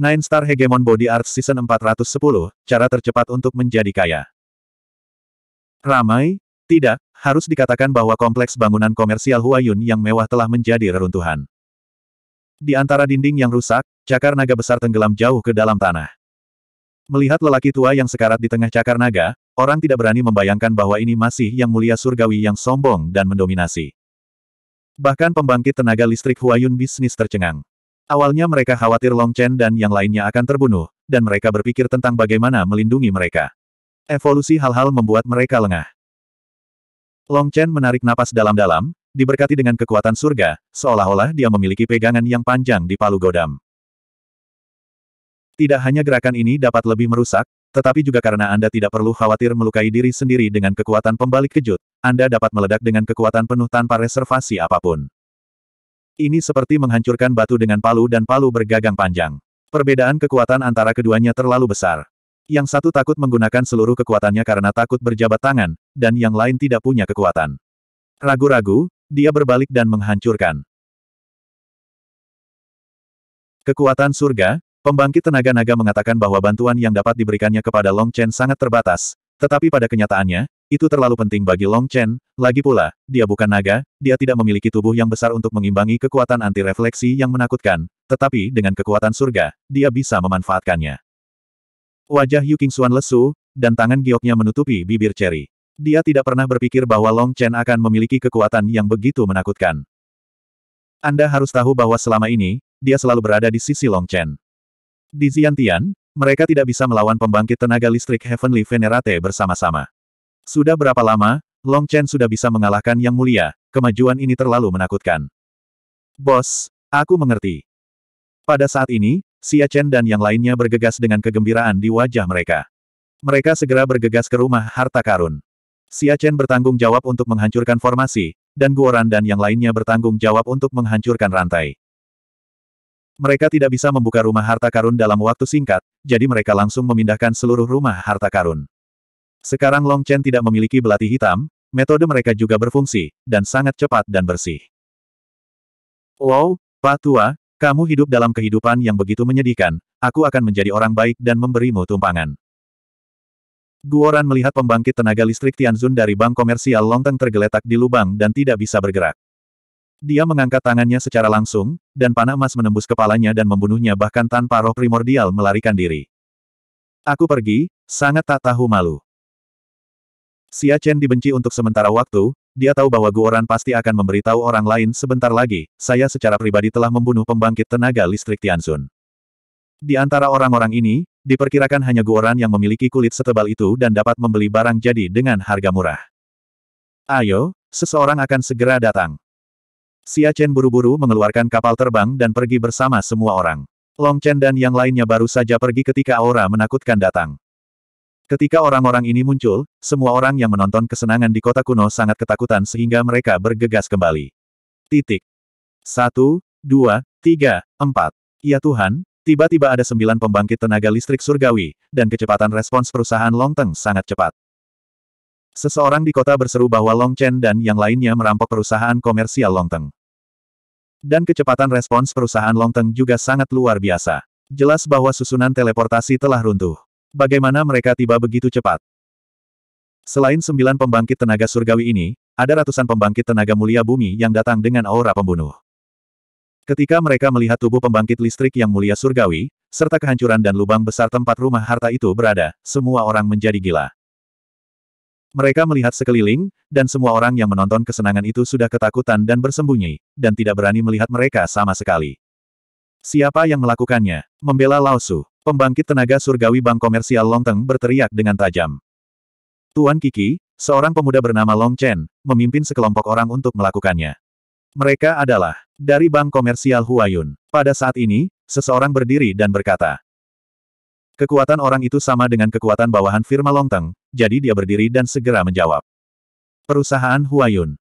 Nine Star Hegemon Body Arts Season 410, Cara Tercepat Untuk Menjadi Kaya. Ramai? Tidak, harus dikatakan bahwa kompleks bangunan komersial Huayun yang mewah telah menjadi reruntuhan. Di antara dinding yang rusak, cakar naga besar tenggelam jauh ke dalam tanah. Melihat lelaki tua yang sekarat di tengah cakar naga, orang tidak berani membayangkan bahwa ini masih yang mulia surgawi yang sombong dan mendominasi. Bahkan pembangkit tenaga listrik Huayun bisnis tercengang. Awalnya mereka khawatir Long Chen dan yang lainnya akan terbunuh, dan mereka berpikir tentang bagaimana melindungi mereka. Evolusi hal-hal membuat mereka lengah. Long Chen menarik napas dalam-dalam, diberkati dengan kekuatan surga, seolah-olah dia memiliki pegangan yang panjang di palu godam. Tidak hanya gerakan ini dapat lebih merusak, tetapi juga karena Anda tidak perlu khawatir melukai diri sendiri dengan kekuatan pembalik kejut, Anda dapat meledak dengan kekuatan penuh tanpa reservasi apapun. Ini seperti menghancurkan batu dengan palu dan palu bergagang panjang. Perbedaan kekuatan antara keduanya terlalu besar. Yang satu takut menggunakan seluruh kekuatannya karena takut berjabat tangan, dan yang lain tidak punya kekuatan. Ragu-ragu, dia berbalik dan menghancurkan. Kekuatan surga, pembangkit tenaga naga mengatakan bahwa bantuan yang dapat diberikannya kepada Long Chen sangat terbatas, tetapi pada kenyataannya, itu terlalu penting bagi Long Chen, lagi pula, dia bukan naga, dia tidak memiliki tubuh yang besar untuk mengimbangi kekuatan anti-refleksi yang menakutkan, tetapi dengan kekuatan surga, dia bisa memanfaatkannya. Wajah Yu Xuan lesu, dan tangan gioknya menutupi bibir ceri. Dia tidak pernah berpikir bahwa Long Chen akan memiliki kekuatan yang begitu menakutkan. Anda harus tahu bahwa selama ini, dia selalu berada di sisi Long Chen. Di Ziantian, mereka tidak bisa melawan pembangkit tenaga listrik Heavenly Venerate bersama-sama. Sudah berapa lama, Long Chen sudah bisa mengalahkan Yang Mulia, kemajuan ini terlalu menakutkan. Bos, aku mengerti. Pada saat ini, Xia Chen dan yang lainnya bergegas dengan kegembiraan di wajah mereka. Mereka segera bergegas ke rumah harta karun. Xia Chen bertanggung jawab untuk menghancurkan formasi, dan Guoran dan yang lainnya bertanggung jawab untuk menghancurkan rantai. Mereka tidak bisa membuka rumah harta karun dalam waktu singkat, jadi mereka langsung memindahkan seluruh rumah harta karun. Sekarang Long Chen tidak memiliki belati hitam, metode mereka juga berfungsi, dan sangat cepat dan bersih. Wow, Pak Tua, kamu hidup dalam kehidupan yang begitu menyedihkan, aku akan menjadi orang baik dan memberimu tumpangan. Guoran melihat pembangkit tenaga listrik Tianzun dari bank komersial Longteng tergeletak di lubang dan tidak bisa bergerak. Dia mengangkat tangannya secara langsung, dan panah emas menembus kepalanya dan membunuhnya bahkan tanpa roh primordial melarikan diri. Aku pergi, sangat tak tahu malu. Xia Chen dibenci untuk sementara waktu, dia tahu bahwa Guoran pasti akan memberitahu orang lain sebentar lagi, saya secara pribadi telah membunuh pembangkit tenaga listrik Tianzun. Di antara orang-orang ini, diperkirakan hanya Guoran yang memiliki kulit setebal itu dan dapat membeli barang jadi dengan harga murah. Ayo, seseorang akan segera datang. Xia Chen buru-buru mengeluarkan kapal terbang dan pergi bersama semua orang. Long Chen dan yang lainnya baru saja pergi ketika aura menakutkan datang. Ketika orang-orang ini muncul, semua orang yang menonton kesenangan di kota kuno sangat ketakutan sehingga mereka bergegas kembali. Titik. Satu, dua, tiga, empat. Ya Tuhan, tiba-tiba ada sembilan pembangkit tenaga listrik surgawi, dan kecepatan respons perusahaan Long Teng sangat cepat. Seseorang di kota berseru bahwa Long Chen dan yang lainnya merampok perusahaan komersial Long Teng. Dan kecepatan respons perusahaan Longteng juga sangat luar biasa. Jelas bahwa susunan teleportasi telah runtuh. Bagaimana mereka tiba begitu cepat? Selain sembilan pembangkit tenaga surgawi ini, ada ratusan pembangkit tenaga mulia bumi yang datang dengan aura pembunuh. Ketika mereka melihat tubuh pembangkit listrik yang mulia surgawi, serta kehancuran dan lubang besar tempat rumah harta itu berada, semua orang menjadi gila. Mereka melihat sekeliling, dan semua orang yang menonton kesenangan itu sudah ketakutan dan bersembunyi, dan tidak berani melihat mereka sama sekali. Siapa yang melakukannya? Membela Laosu. Pembangkit tenaga surgawi bank komersial Longteng berteriak dengan tajam. Tuan Kiki, seorang pemuda bernama Long Chen, memimpin sekelompok orang untuk melakukannya. Mereka adalah dari bank komersial Huayun. Pada saat ini, seseorang berdiri dan berkata, Kekuatan orang itu sama dengan kekuatan bawahan firma Longteng, jadi dia berdiri dan segera menjawab. Perusahaan Huayun.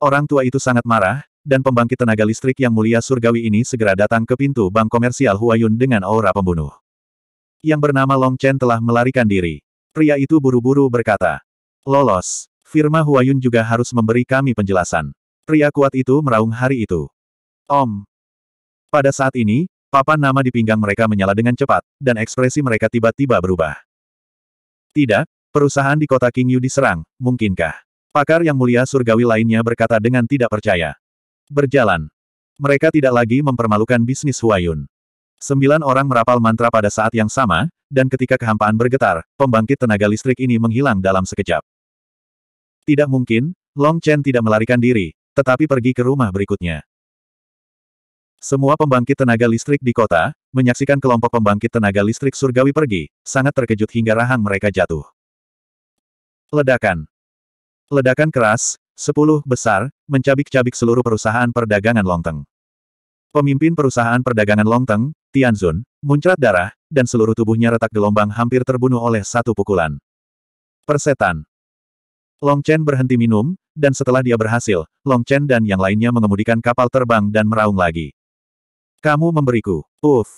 Orang tua itu sangat marah, dan pembangkit tenaga listrik yang mulia surgawi ini segera datang ke pintu bank komersial Huayun dengan aura pembunuh. Yang bernama Long Chen telah melarikan diri. Pria itu buru-buru berkata, Lolos, firma Huayun juga harus memberi kami penjelasan. Pria kuat itu meraung hari itu. Om. Pada saat ini, Papan nama di pinggang mereka menyala dengan cepat, dan ekspresi mereka tiba-tiba berubah. Tidak, perusahaan di kota King Yu diserang, mungkinkah? Pakar yang mulia surgawi lainnya berkata dengan tidak percaya. Berjalan. Mereka tidak lagi mempermalukan bisnis Huayun. Sembilan orang merapal mantra pada saat yang sama, dan ketika kehampaan bergetar, pembangkit tenaga listrik ini menghilang dalam sekejap. Tidak mungkin, Long Chen tidak melarikan diri, tetapi pergi ke rumah berikutnya. Semua pembangkit tenaga listrik di kota, menyaksikan kelompok pembangkit tenaga listrik surgawi pergi, sangat terkejut hingga rahang mereka jatuh. Ledakan. Ledakan keras, sepuluh besar, mencabik-cabik seluruh perusahaan perdagangan Longteng. Pemimpin perusahaan perdagangan Longteng, Tianzun, muncrat darah, dan seluruh tubuhnya retak gelombang hampir terbunuh oleh satu pukulan. Persetan. Long Chen berhenti minum, dan setelah dia berhasil, Long Chen dan yang lainnya mengemudikan kapal terbang dan meraung lagi. Kamu memberiku. Uf.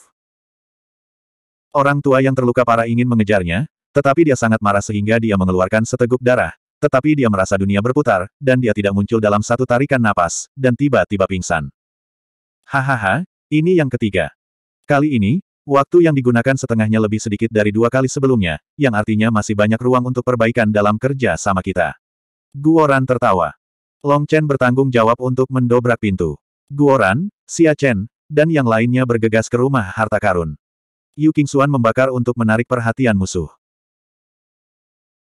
Orang tua yang terluka parah ingin mengejarnya, tetapi dia sangat marah sehingga dia mengeluarkan seteguk darah. Tetapi dia merasa dunia berputar, dan dia tidak muncul dalam satu tarikan napas, dan tiba-tiba pingsan. Hahaha, ini yang ketiga. Kali ini, waktu yang digunakan setengahnya lebih sedikit dari dua kali sebelumnya, yang artinya masih banyak ruang untuk perbaikan dalam kerja sama kita. Guoran tertawa. Long Chen bertanggung jawab untuk mendobrak pintu. Guoran, Xia Chen, dan yang lainnya bergegas ke rumah harta karun. Yu Qingxuan membakar untuk menarik perhatian musuh.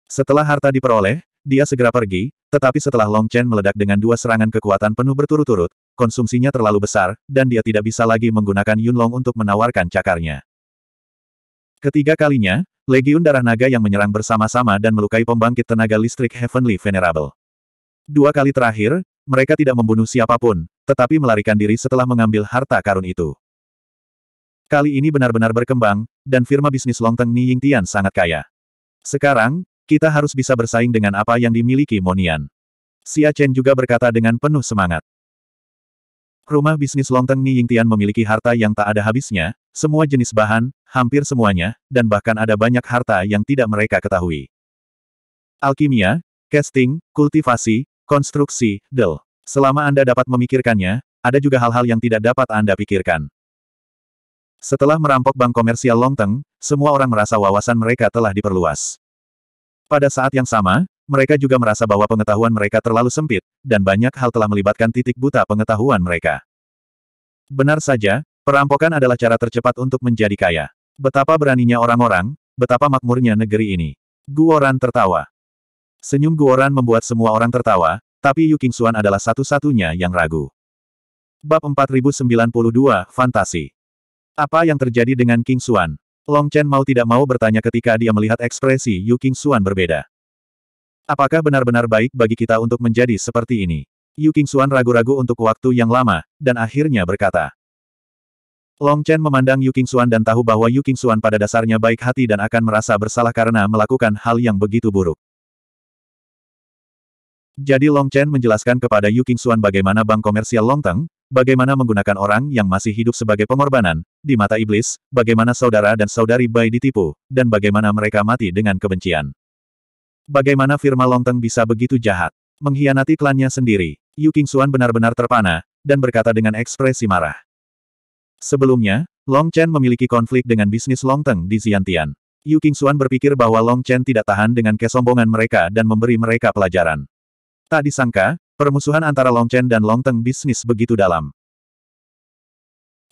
Setelah harta diperoleh, dia segera pergi, tetapi setelah Long Chen meledak dengan dua serangan kekuatan penuh berturut-turut, konsumsinya terlalu besar, dan dia tidak bisa lagi menggunakan Yunlong untuk menawarkan cakarnya. Ketiga kalinya, Legiun Darah Naga yang menyerang bersama-sama dan melukai pembangkit tenaga listrik Heavenly Venerable. Dua kali terakhir, mereka tidak membunuh siapapun, tetapi melarikan diri setelah mengambil harta karun itu. Kali ini benar-benar berkembang, dan firma bisnis Longteng Ni Tian sangat kaya. Sekarang, kita harus bisa bersaing dengan apa yang dimiliki Monian. Xia Chen juga berkata dengan penuh semangat. Rumah bisnis Longteng Ni Tian memiliki harta yang tak ada habisnya, semua jenis bahan, hampir semuanya, dan bahkan ada banyak harta yang tidak mereka ketahui. Alkimia, casting, kultivasi, konstruksi, del. Selama Anda dapat memikirkannya, ada juga hal-hal yang tidak dapat Anda pikirkan. Setelah merampok bank komersial Longteng, semua orang merasa wawasan mereka telah diperluas. Pada saat yang sama, mereka juga merasa bahwa pengetahuan mereka terlalu sempit, dan banyak hal telah melibatkan titik buta pengetahuan mereka. Benar saja, perampokan adalah cara tercepat untuk menjadi kaya. Betapa beraninya orang-orang, betapa makmurnya negeri ini. Guoran tertawa. Senyum Guoran membuat semua orang tertawa, tapi Yu Qingxuan adalah satu-satunya yang ragu. Bab 4092, Fantasi Apa yang terjadi dengan Qingxuan? Long Chen mau tidak mau bertanya ketika dia melihat ekspresi Yu Qingxuan berbeda. Apakah benar-benar baik bagi kita untuk menjadi seperti ini? Yu Qingxuan ragu-ragu untuk waktu yang lama, dan akhirnya berkata, Long Chen memandang Yu Qingxuan dan tahu bahwa Yu Qingxuan pada dasarnya baik hati dan akan merasa bersalah karena melakukan hal yang begitu buruk. Jadi Long Chen menjelaskan kepada Yu Qingxuan bagaimana bank komersial Long Teng, bagaimana menggunakan orang yang masih hidup sebagai pengorbanan, di mata iblis, bagaimana saudara dan saudari Bai ditipu, dan bagaimana mereka mati dengan kebencian. Bagaimana firma Long Teng bisa begitu jahat, mengkhianati klannya sendiri, Yu Qingxuan benar-benar terpana, dan berkata dengan ekspresi marah. Sebelumnya, Long Chen memiliki konflik dengan bisnis Long Teng di Xiantian. Yu Qingxuan berpikir bahwa Long Chen tidak tahan dengan kesombongan mereka dan memberi mereka pelajaran. Tak disangka, permusuhan antara Long Chen dan Long Teng bisnis begitu dalam.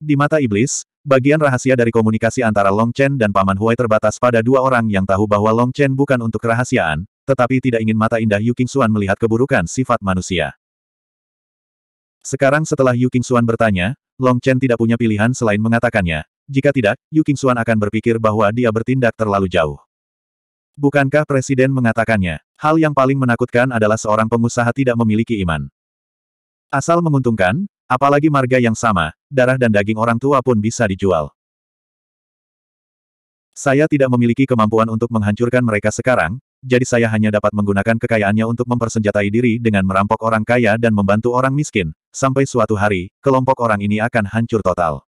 Di mata iblis, bagian rahasia dari komunikasi antara Long Chen dan Paman Huai terbatas pada dua orang yang tahu bahwa Long Chen bukan untuk kerahasiaan, tetapi tidak ingin mata indah Yu Xuan melihat keburukan sifat manusia. Sekarang setelah Yu Xuan bertanya, Long Chen tidak punya pilihan selain mengatakannya. Jika tidak, Yu Xuan akan berpikir bahwa dia bertindak terlalu jauh. Bukankah Presiden mengatakannya, hal yang paling menakutkan adalah seorang pengusaha tidak memiliki iman. Asal menguntungkan, apalagi marga yang sama, darah dan daging orang tua pun bisa dijual. Saya tidak memiliki kemampuan untuk menghancurkan mereka sekarang, jadi saya hanya dapat menggunakan kekayaannya untuk mempersenjatai diri dengan merampok orang kaya dan membantu orang miskin, sampai suatu hari, kelompok orang ini akan hancur total.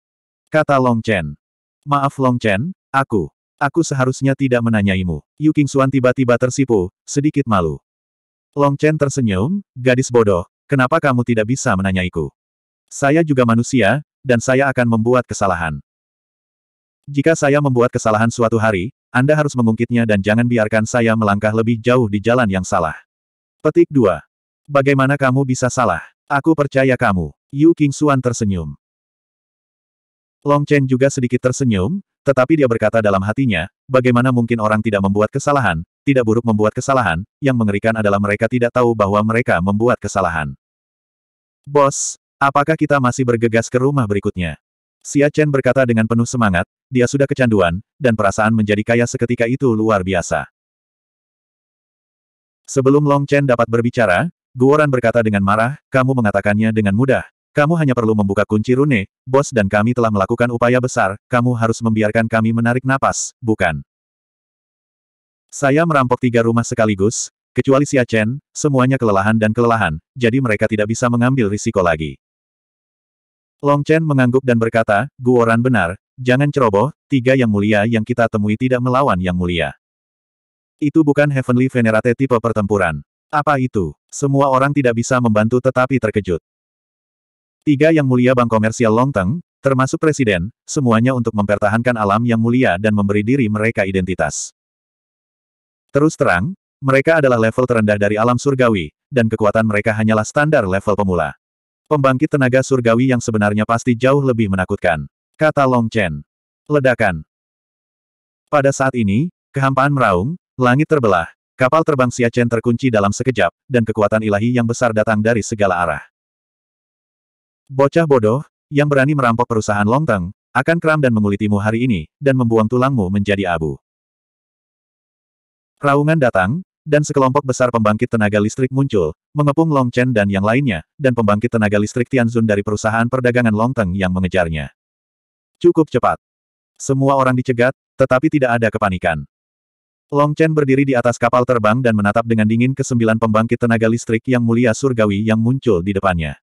Kata Long Chen. Maaf Long Chen, aku. Aku seharusnya tidak menanyaimu. Yu Xuan tiba-tiba tersipu, sedikit malu. Long Chen tersenyum, gadis bodoh, kenapa kamu tidak bisa menanyaiku? Saya juga manusia, dan saya akan membuat kesalahan. Jika saya membuat kesalahan suatu hari, Anda harus mengungkitnya dan jangan biarkan saya melangkah lebih jauh di jalan yang salah. Petik 2. Bagaimana kamu bisa salah? Aku percaya kamu. Yu Xuan tersenyum. Long Chen juga sedikit tersenyum, tetapi dia berkata dalam hatinya, bagaimana mungkin orang tidak membuat kesalahan, tidak buruk membuat kesalahan, yang mengerikan adalah mereka tidak tahu bahwa mereka membuat kesalahan. Bos, apakah kita masih bergegas ke rumah berikutnya? Xia Chen berkata dengan penuh semangat, dia sudah kecanduan, dan perasaan menjadi kaya seketika itu luar biasa. Sebelum Long Chen dapat berbicara, Guoran berkata dengan marah, kamu mengatakannya dengan mudah, kamu hanya perlu membuka kunci rune, bos dan kami telah melakukan upaya besar, kamu harus membiarkan kami menarik napas, bukan? Saya merampok tiga rumah sekaligus, kecuali si Chen, semuanya kelelahan dan kelelahan, jadi mereka tidak bisa mengambil risiko lagi. Long Chen mengangguk dan berkata, Guoran benar, jangan ceroboh, tiga yang mulia yang kita temui tidak melawan yang mulia. Itu bukan Heavenly Venerate tipe pertempuran. Apa itu? Semua orang tidak bisa membantu tetapi terkejut. Tiga yang mulia bank komersial Longteng, termasuk presiden, semuanya untuk mempertahankan alam yang mulia dan memberi diri mereka identitas. Terus terang, mereka adalah level terendah dari alam surgawi, dan kekuatan mereka hanyalah standar level pemula. Pembangkit tenaga surgawi yang sebenarnya pasti jauh lebih menakutkan. Kata Long Chen. Ledakan. Pada saat ini, kehampaan meraung, langit terbelah, kapal terbang Chen terkunci dalam sekejap, dan kekuatan ilahi yang besar datang dari segala arah. Bocah bodoh, yang berani merampok perusahaan Longteng, akan kram dan mengulitimu hari ini, dan membuang tulangmu menjadi abu. Raungan datang, dan sekelompok besar pembangkit tenaga listrik muncul, mengepung Long Chen dan yang lainnya, dan pembangkit tenaga listrik Tianzun dari perusahaan perdagangan Longteng yang mengejarnya. Cukup cepat. Semua orang dicegat, tetapi tidak ada kepanikan. Long Chen berdiri di atas kapal terbang dan menatap dengan dingin ke sembilan pembangkit tenaga listrik yang mulia surgawi yang muncul di depannya.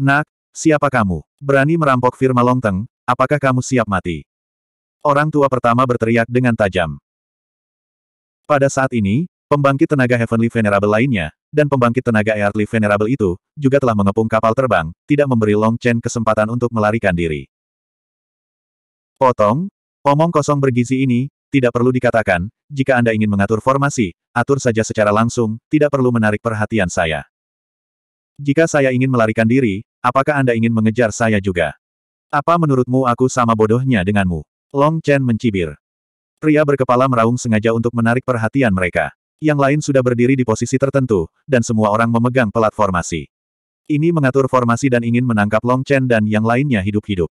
Nak, siapa kamu? Berani merampok firma Longteng, apakah kamu siap mati? Orang tua pertama berteriak dengan tajam. Pada saat ini, pembangkit tenaga Heavenly Venerable lainnya, dan pembangkit tenaga Earthly Venerable itu, juga telah mengepung kapal terbang, tidak memberi Long Chen kesempatan untuk melarikan diri. Potong, omong kosong bergizi ini, tidak perlu dikatakan, jika Anda ingin mengatur formasi, atur saja secara langsung, tidak perlu menarik perhatian saya. Jika saya ingin melarikan diri, Apakah Anda ingin mengejar saya juga? Apa menurutmu aku sama bodohnya denganmu? Long Chen mencibir. Pria berkepala meraung sengaja untuk menarik perhatian mereka. Yang lain sudah berdiri di posisi tertentu, dan semua orang memegang pelat formasi. Ini mengatur formasi dan ingin menangkap Long Chen dan yang lainnya hidup-hidup.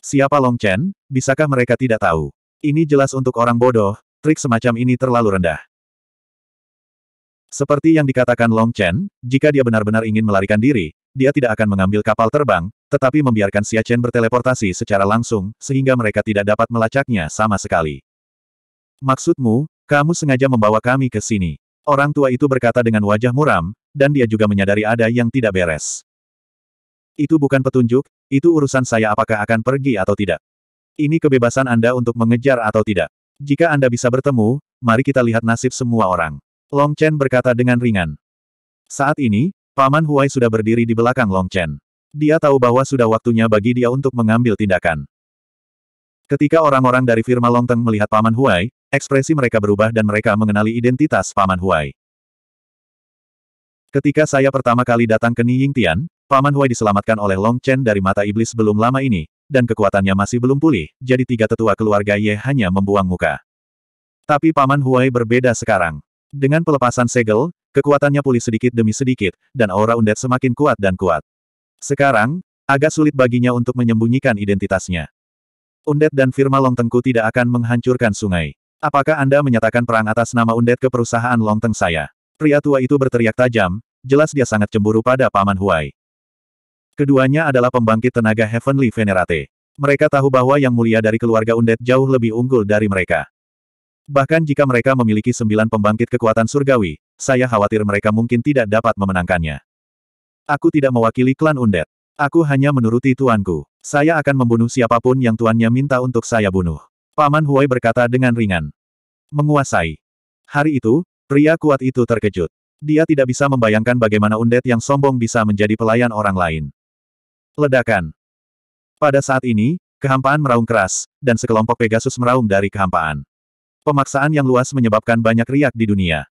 Siapa Long Chen? Bisakah mereka tidak tahu? Ini jelas untuk orang bodoh, trik semacam ini terlalu rendah. Seperti yang dikatakan Long Chen, jika dia benar-benar ingin melarikan diri, dia tidak akan mengambil kapal terbang, tetapi membiarkan Chen berteleportasi secara langsung, sehingga mereka tidak dapat melacaknya sama sekali. Maksudmu, kamu sengaja membawa kami ke sini. Orang tua itu berkata dengan wajah muram, dan dia juga menyadari ada yang tidak beres. Itu bukan petunjuk, itu urusan saya apakah akan pergi atau tidak. Ini kebebasan Anda untuk mengejar atau tidak. Jika Anda bisa bertemu, mari kita lihat nasib semua orang. Long Chen berkata dengan ringan. Saat ini, Paman Huai sudah berdiri di belakang Long Chen. Dia tahu bahwa sudah waktunya bagi dia untuk mengambil tindakan. Ketika orang-orang dari firma Long Teng melihat Paman Huai, ekspresi mereka berubah dan mereka mengenali identitas Paman Huai. Ketika saya pertama kali datang ke Niying Tian, Paman Huai diselamatkan oleh Long Chen dari mata iblis belum lama ini, dan kekuatannya masih belum pulih, jadi tiga tetua keluarga Ye hanya membuang muka. Tapi Paman Huai berbeda sekarang. Dengan pelepasan segel, kekuatannya pulih sedikit demi sedikit, dan aura undet semakin kuat dan kuat. Sekarang, agak sulit baginya untuk menyembunyikan identitasnya. Undet dan firma Longtengku tidak akan menghancurkan sungai. Apakah Anda menyatakan perang atas nama Undet ke perusahaan Longteng saya? Pria tua itu berteriak tajam, jelas dia sangat cemburu pada Paman Huai. Keduanya adalah pembangkit tenaga Heavenly Venerate. Mereka tahu bahwa Yang Mulia dari keluarga Undet jauh lebih unggul dari mereka. Bahkan jika mereka memiliki sembilan pembangkit kekuatan surgawi, saya khawatir mereka mungkin tidak dapat memenangkannya. Aku tidak mewakili klan Undet. Aku hanya menuruti tuanku. Saya akan membunuh siapapun yang tuannya minta untuk saya bunuh. Paman Huai berkata dengan ringan. Menguasai. Hari itu, pria kuat itu terkejut. Dia tidak bisa membayangkan bagaimana Undet yang sombong bisa menjadi pelayan orang lain. Ledakan. Pada saat ini, kehampaan meraung keras, dan sekelompok Pegasus meraung dari kehampaan. Pemaksaan yang luas menyebabkan banyak riak di dunia.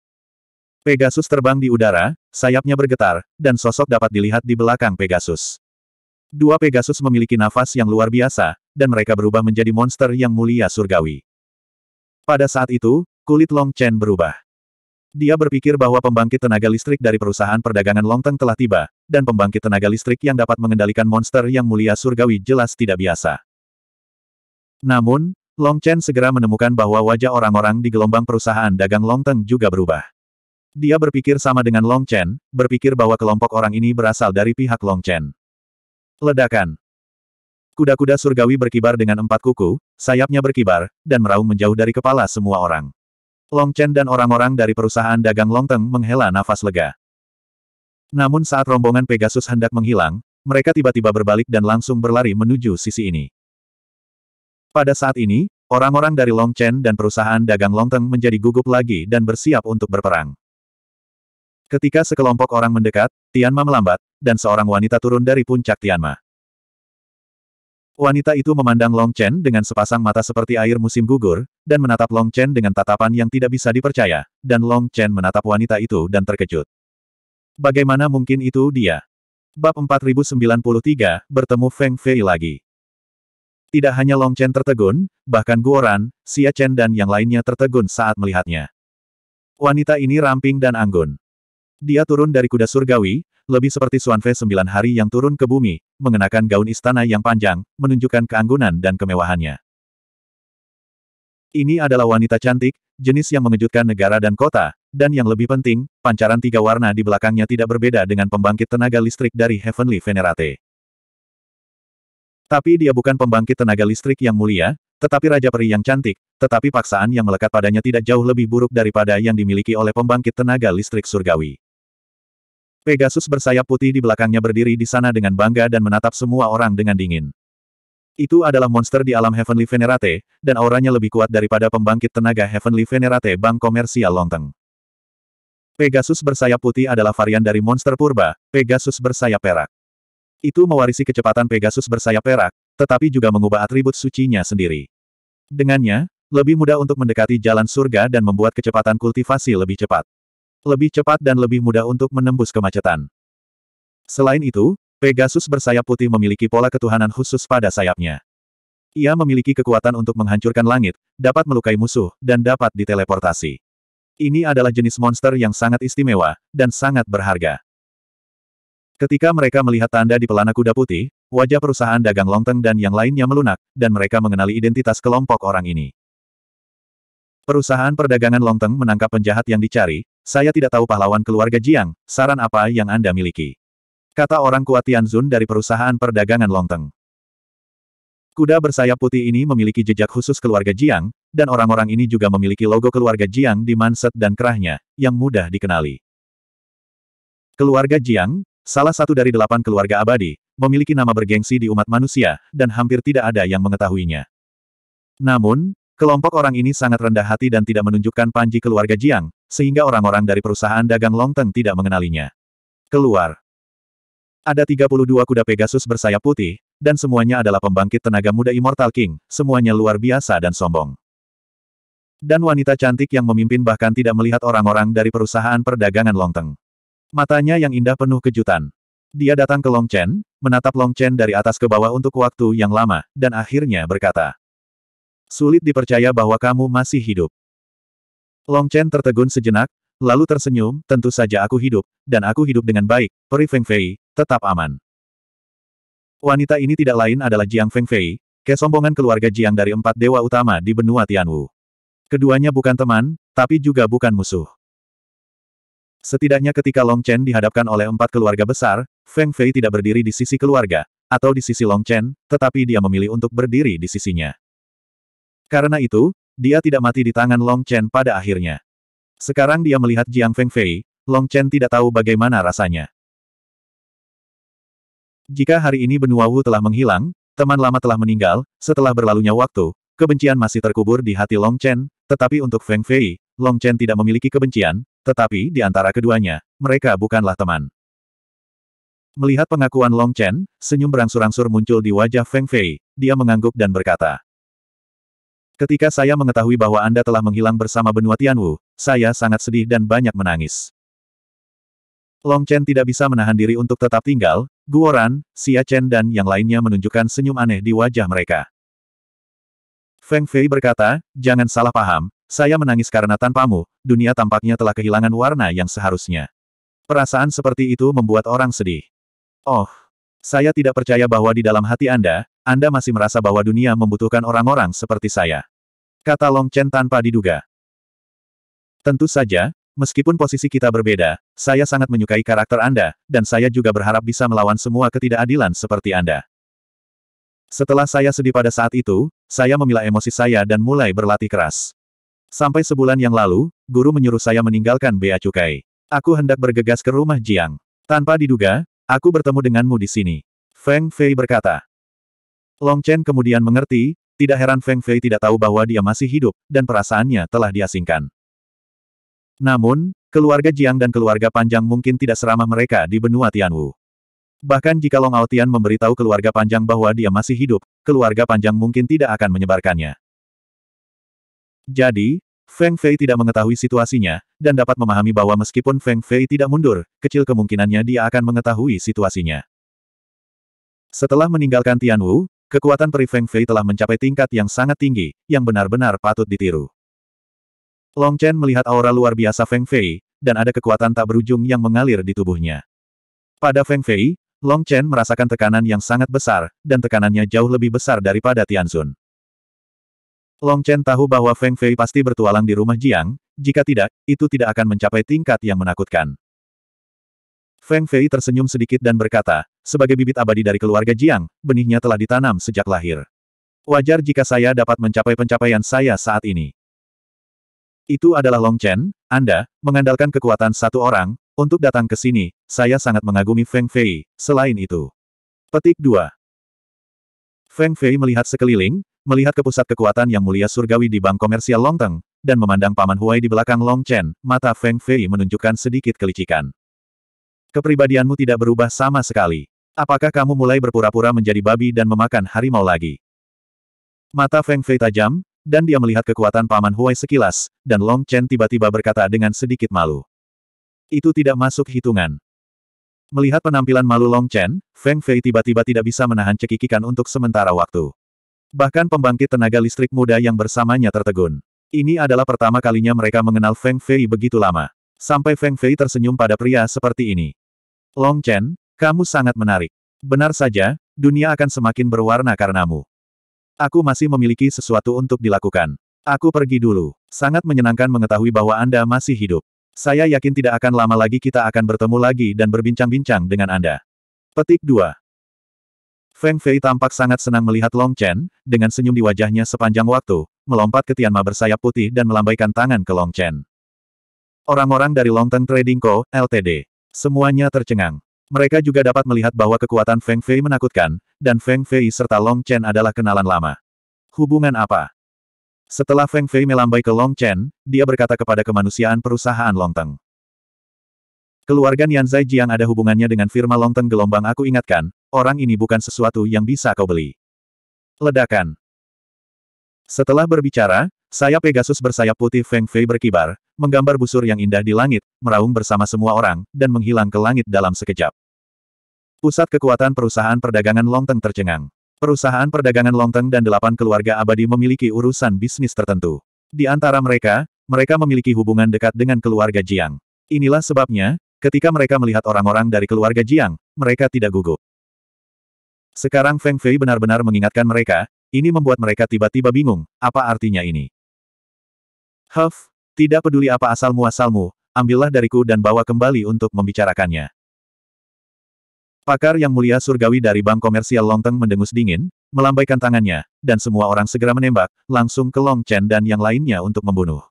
Pegasus terbang di udara, sayapnya bergetar, dan sosok dapat dilihat di belakang Pegasus. Dua Pegasus memiliki nafas yang luar biasa, dan mereka berubah menjadi monster yang mulia surgawi. Pada saat itu, kulit Long Chen berubah. Dia berpikir bahwa pembangkit tenaga listrik dari perusahaan perdagangan Long Teng telah tiba, dan pembangkit tenaga listrik yang dapat mengendalikan monster yang mulia surgawi jelas tidak biasa. Namun, Long Chen segera menemukan bahwa wajah orang-orang di gelombang perusahaan dagang Long Teng juga berubah. Dia berpikir sama dengan Long Chen, berpikir bahwa kelompok orang ini berasal dari pihak Long Chen. Ledakan. Kuda-kuda surgawi berkibar dengan empat kuku, sayapnya berkibar, dan meraung menjauh dari kepala semua orang. Long Chen dan orang-orang dari perusahaan dagang Long Teng menghela nafas lega. Namun saat rombongan Pegasus hendak menghilang, mereka tiba-tiba berbalik dan langsung berlari menuju sisi ini. Pada saat ini, orang-orang dari Long Chen dan perusahaan dagang Longteng menjadi gugup lagi dan bersiap untuk berperang. Ketika sekelompok orang mendekat, Tianma melambat, dan seorang wanita turun dari puncak Tianma. Wanita itu memandang Long Chen dengan sepasang mata seperti air musim gugur, dan menatap Long Chen dengan tatapan yang tidak bisa dipercaya, dan Long Chen menatap wanita itu dan terkejut. Bagaimana mungkin itu dia? Bab 4093, bertemu Feng Fei lagi. Tidak hanya Long Chen tertegun, bahkan Guoran, Xia Chen dan yang lainnya tertegun saat melihatnya. Wanita ini ramping dan anggun. Dia turun dari kuda surgawi, lebih seperti Suanfe sembilan hari yang turun ke bumi, mengenakan gaun istana yang panjang, menunjukkan keanggunan dan kemewahannya. Ini adalah wanita cantik, jenis yang mengejutkan negara dan kota, dan yang lebih penting, pancaran tiga warna di belakangnya tidak berbeda dengan pembangkit tenaga listrik dari Heavenly Venerate. Tapi dia bukan pembangkit tenaga listrik yang mulia, tetapi raja peri yang cantik, tetapi paksaan yang melekat padanya tidak jauh lebih buruk daripada yang dimiliki oleh pembangkit tenaga listrik surgawi. Pegasus bersayap putih di belakangnya berdiri di sana dengan bangga dan menatap semua orang dengan dingin. Itu adalah monster di alam Heavenly Venerate, dan auranya lebih kuat daripada pembangkit tenaga Heavenly Venerate Bank Komersial Longteng. Pegasus bersayap putih adalah varian dari monster purba, Pegasus bersayap perak. Itu mewarisi kecepatan Pegasus bersayap perak, tetapi juga mengubah atribut sucinya sendiri. Dengannya, lebih mudah untuk mendekati jalan surga dan membuat kecepatan kultivasi lebih cepat. Lebih cepat dan lebih mudah untuk menembus kemacetan. Selain itu, Pegasus bersayap putih memiliki pola ketuhanan khusus pada sayapnya. Ia memiliki kekuatan untuk menghancurkan langit, dapat melukai musuh, dan dapat diteleportasi. Ini adalah jenis monster yang sangat istimewa, dan sangat berharga. Ketika mereka melihat tanda di pelana kuda putih, wajah perusahaan dagang Longteng dan yang lainnya melunak, dan mereka mengenali identitas kelompok orang ini. Perusahaan perdagangan Longteng menangkap penjahat yang dicari, saya tidak tahu pahlawan keluarga Jiang, saran apa yang Anda miliki? Kata orang kuat Tianzun dari perusahaan perdagangan Longteng. Kuda bersayap putih ini memiliki jejak khusus keluarga Jiang, dan orang-orang ini juga memiliki logo keluarga Jiang di manset dan kerahnya, yang mudah dikenali. Keluarga Jiang, Salah satu dari delapan keluarga abadi, memiliki nama bergengsi di umat manusia, dan hampir tidak ada yang mengetahuinya. Namun, kelompok orang ini sangat rendah hati dan tidak menunjukkan panji keluarga Jiang, sehingga orang-orang dari perusahaan dagang Longteng tidak mengenalinya. Keluar. Ada 32 kuda Pegasus bersayap putih, dan semuanya adalah pembangkit tenaga muda Immortal King, semuanya luar biasa dan sombong. Dan wanita cantik yang memimpin bahkan tidak melihat orang-orang dari perusahaan perdagangan Longteng. Matanya yang indah penuh kejutan. Dia datang ke Long Chen, menatap Long Chen dari atas ke bawah untuk waktu yang lama, dan akhirnya berkata. Sulit dipercaya bahwa kamu masih hidup. Long Chen tertegun sejenak, lalu tersenyum, tentu saja aku hidup, dan aku hidup dengan baik, peri Feng Fei, tetap aman. Wanita ini tidak lain adalah Jiang Feng Fei, kesombongan keluarga Jiang dari empat dewa utama di benua Tianwu. Keduanya bukan teman, tapi juga bukan musuh. Setidaknya ketika Long Chen dihadapkan oleh empat keluarga besar, Feng Fei tidak berdiri di sisi keluarga, atau di sisi Long Chen, tetapi dia memilih untuk berdiri di sisinya. Karena itu, dia tidak mati di tangan Long Chen pada akhirnya. Sekarang dia melihat Jiang Feng Fei, Long Chen tidak tahu bagaimana rasanya. Jika hari ini benua Wu telah menghilang, teman lama telah meninggal, setelah berlalunya waktu, kebencian masih terkubur di hati Long Chen, tetapi untuk Feng Fei, Long Chen tidak memiliki kebencian, tetapi di antara keduanya, mereka bukanlah teman. Melihat pengakuan Long Chen, senyum berangsur-angsur muncul di wajah Feng Fei, dia mengangguk dan berkata. Ketika saya mengetahui bahwa Anda telah menghilang bersama benua Tianwu, saya sangat sedih dan banyak menangis. Long Chen tidak bisa menahan diri untuk tetap tinggal, Guoran, Xia Chen dan yang lainnya menunjukkan senyum aneh di wajah mereka. Feng Fei berkata, jangan salah paham, saya menangis karena tanpamu, dunia tampaknya telah kehilangan warna yang seharusnya. Perasaan seperti itu membuat orang sedih. Oh, saya tidak percaya bahwa di dalam hati Anda, Anda masih merasa bahwa dunia membutuhkan orang-orang seperti saya. Kata Long Chen tanpa diduga. Tentu saja, meskipun posisi kita berbeda, saya sangat menyukai karakter Anda, dan saya juga berharap bisa melawan semua ketidakadilan seperti Anda. Setelah saya sedih pada saat itu, saya memilah emosi saya dan mulai berlatih keras. Sampai sebulan yang lalu, guru menyuruh saya meninggalkan Bea Cukai. Aku hendak bergegas ke rumah Jiang. Tanpa diduga, aku bertemu denganmu di sini. Feng Fei berkata. Long Chen kemudian mengerti, tidak heran Feng Fei tidak tahu bahwa dia masih hidup, dan perasaannya telah diasingkan. Namun, keluarga Jiang dan keluarga Panjang mungkin tidak seramah mereka di benua Tianwu. Bahkan jika Long Aotian memberitahu keluarga Panjang bahwa dia masih hidup, keluarga Panjang mungkin tidak akan menyebarkannya. Jadi, Feng Fei tidak mengetahui situasinya, dan dapat memahami bahwa meskipun Feng Fei tidak mundur, kecil kemungkinannya dia akan mengetahui situasinya. Setelah meninggalkan Tian Wu, kekuatan peri Feng Fei telah mencapai tingkat yang sangat tinggi, yang benar-benar patut ditiru. Long Chen melihat aura luar biasa Feng Fei, dan ada kekuatan tak berujung yang mengalir di tubuhnya. Pada Feng Fei, Long Chen merasakan tekanan yang sangat besar, dan tekanannya jauh lebih besar daripada Tian Sun. Long Chen tahu bahwa Feng Fei pasti bertualang di rumah Jiang, jika tidak, itu tidak akan mencapai tingkat yang menakutkan. Feng Fei tersenyum sedikit dan berkata, sebagai bibit abadi dari keluarga Jiang, benihnya telah ditanam sejak lahir. Wajar jika saya dapat mencapai pencapaian saya saat ini. Itu adalah Long Chen, Anda, mengandalkan kekuatan satu orang, untuk datang ke sini, saya sangat mengagumi Feng Fei, selain itu. Petik 2. Feng Fei melihat sekeliling, melihat ke pusat kekuatan yang mulia surgawi di bank komersial Longteng, dan memandang Paman Huai di belakang Long Chen, mata Feng Fei menunjukkan sedikit kelicikan. Kepribadianmu tidak berubah sama sekali. Apakah kamu mulai berpura-pura menjadi babi dan memakan harimau lagi? Mata Feng Fei tajam, dan dia melihat kekuatan Paman Huai sekilas, dan Long Chen tiba-tiba berkata dengan sedikit malu. Itu tidak masuk hitungan. Melihat penampilan malu Long Chen, Feng Fei tiba-tiba tidak bisa menahan cekikikan untuk sementara waktu. Bahkan pembangkit tenaga listrik muda yang bersamanya tertegun. Ini adalah pertama kalinya mereka mengenal Feng Fei begitu lama. Sampai Feng Fei tersenyum pada pria seperti ini. Long Chen, kamu sangat menarik. Benar saja, dunia akan semakin berwarna karenamu. Aku masih memiliki sesuatu untuk dilakukan. Aku pergi dulu. Sangat menyenangkan mengetahui bahwa Anda masih hidup. Saya yakin tidak akan lama lagi kita akan bertemu lagi dan berbincang-bincang dengan Anda. Petik 2. Feng Fei tampak sangat senang melihat Long Chen, dengan senyum di wajahnya sepanjang waktu, melompat ke Tianma bersayap putih dan melambaikan tangan ke Long Chen. Orang-orang dari Longteng Trading Co., LTD. Semuanya tercengang. Mereka juga dapat melihat bahwa kekuatan Feng Fei menakutkan, dan Feng Fei serta Long Chen adalah kenalan lama. Hubungan apa? Setelah Feng Fei melambai ke Long Chen, dia berkata kepada kemanusiaan perusahaan Longteng. Keluarga Nian Zai Jiang ada hubungannya dengan firma Longteng Gelombang aku ingatkan, orang ini bukan sesuatu yang bisa kau beli. Ledakan. Setelah berbicara, sayap Pegasus bersayap putih Feng Fei berkibar, menggambar busur yang indah di langit, meraung bersama semua orang, dan menghilang ke langit dalam sekejap. Pusat kekuatan perusahaan perdagangan Longteng tercengang. Perusahaan perdagangan Longteng dan delapan keluarga abadi memiliki urusan bisnis tertentu. Di antara mereka, mereka memiliki hubungan dekat dengan keluarga Jiang. Inilah sebabnya, Ketika mereka melihat orang-orang dari keluarga Jiang, mereka tidak gugup. Sekarang Feng Fei benar-benar mengingatkan mereka, ini membuat mereka tiba-tiba bingung, apa artinya ini. Huff, tidak peduli apa asal-muasalmu, ambillah dariku dan bawa kembali untuk membicarakannya. Pakar yang mulia surgawi dari bank komersial Longteng mendengus dingin, melambaikan tangannya, dan semua orang segera menembak, langsung ke Long Chen dan yang lainnya untuk membunuh.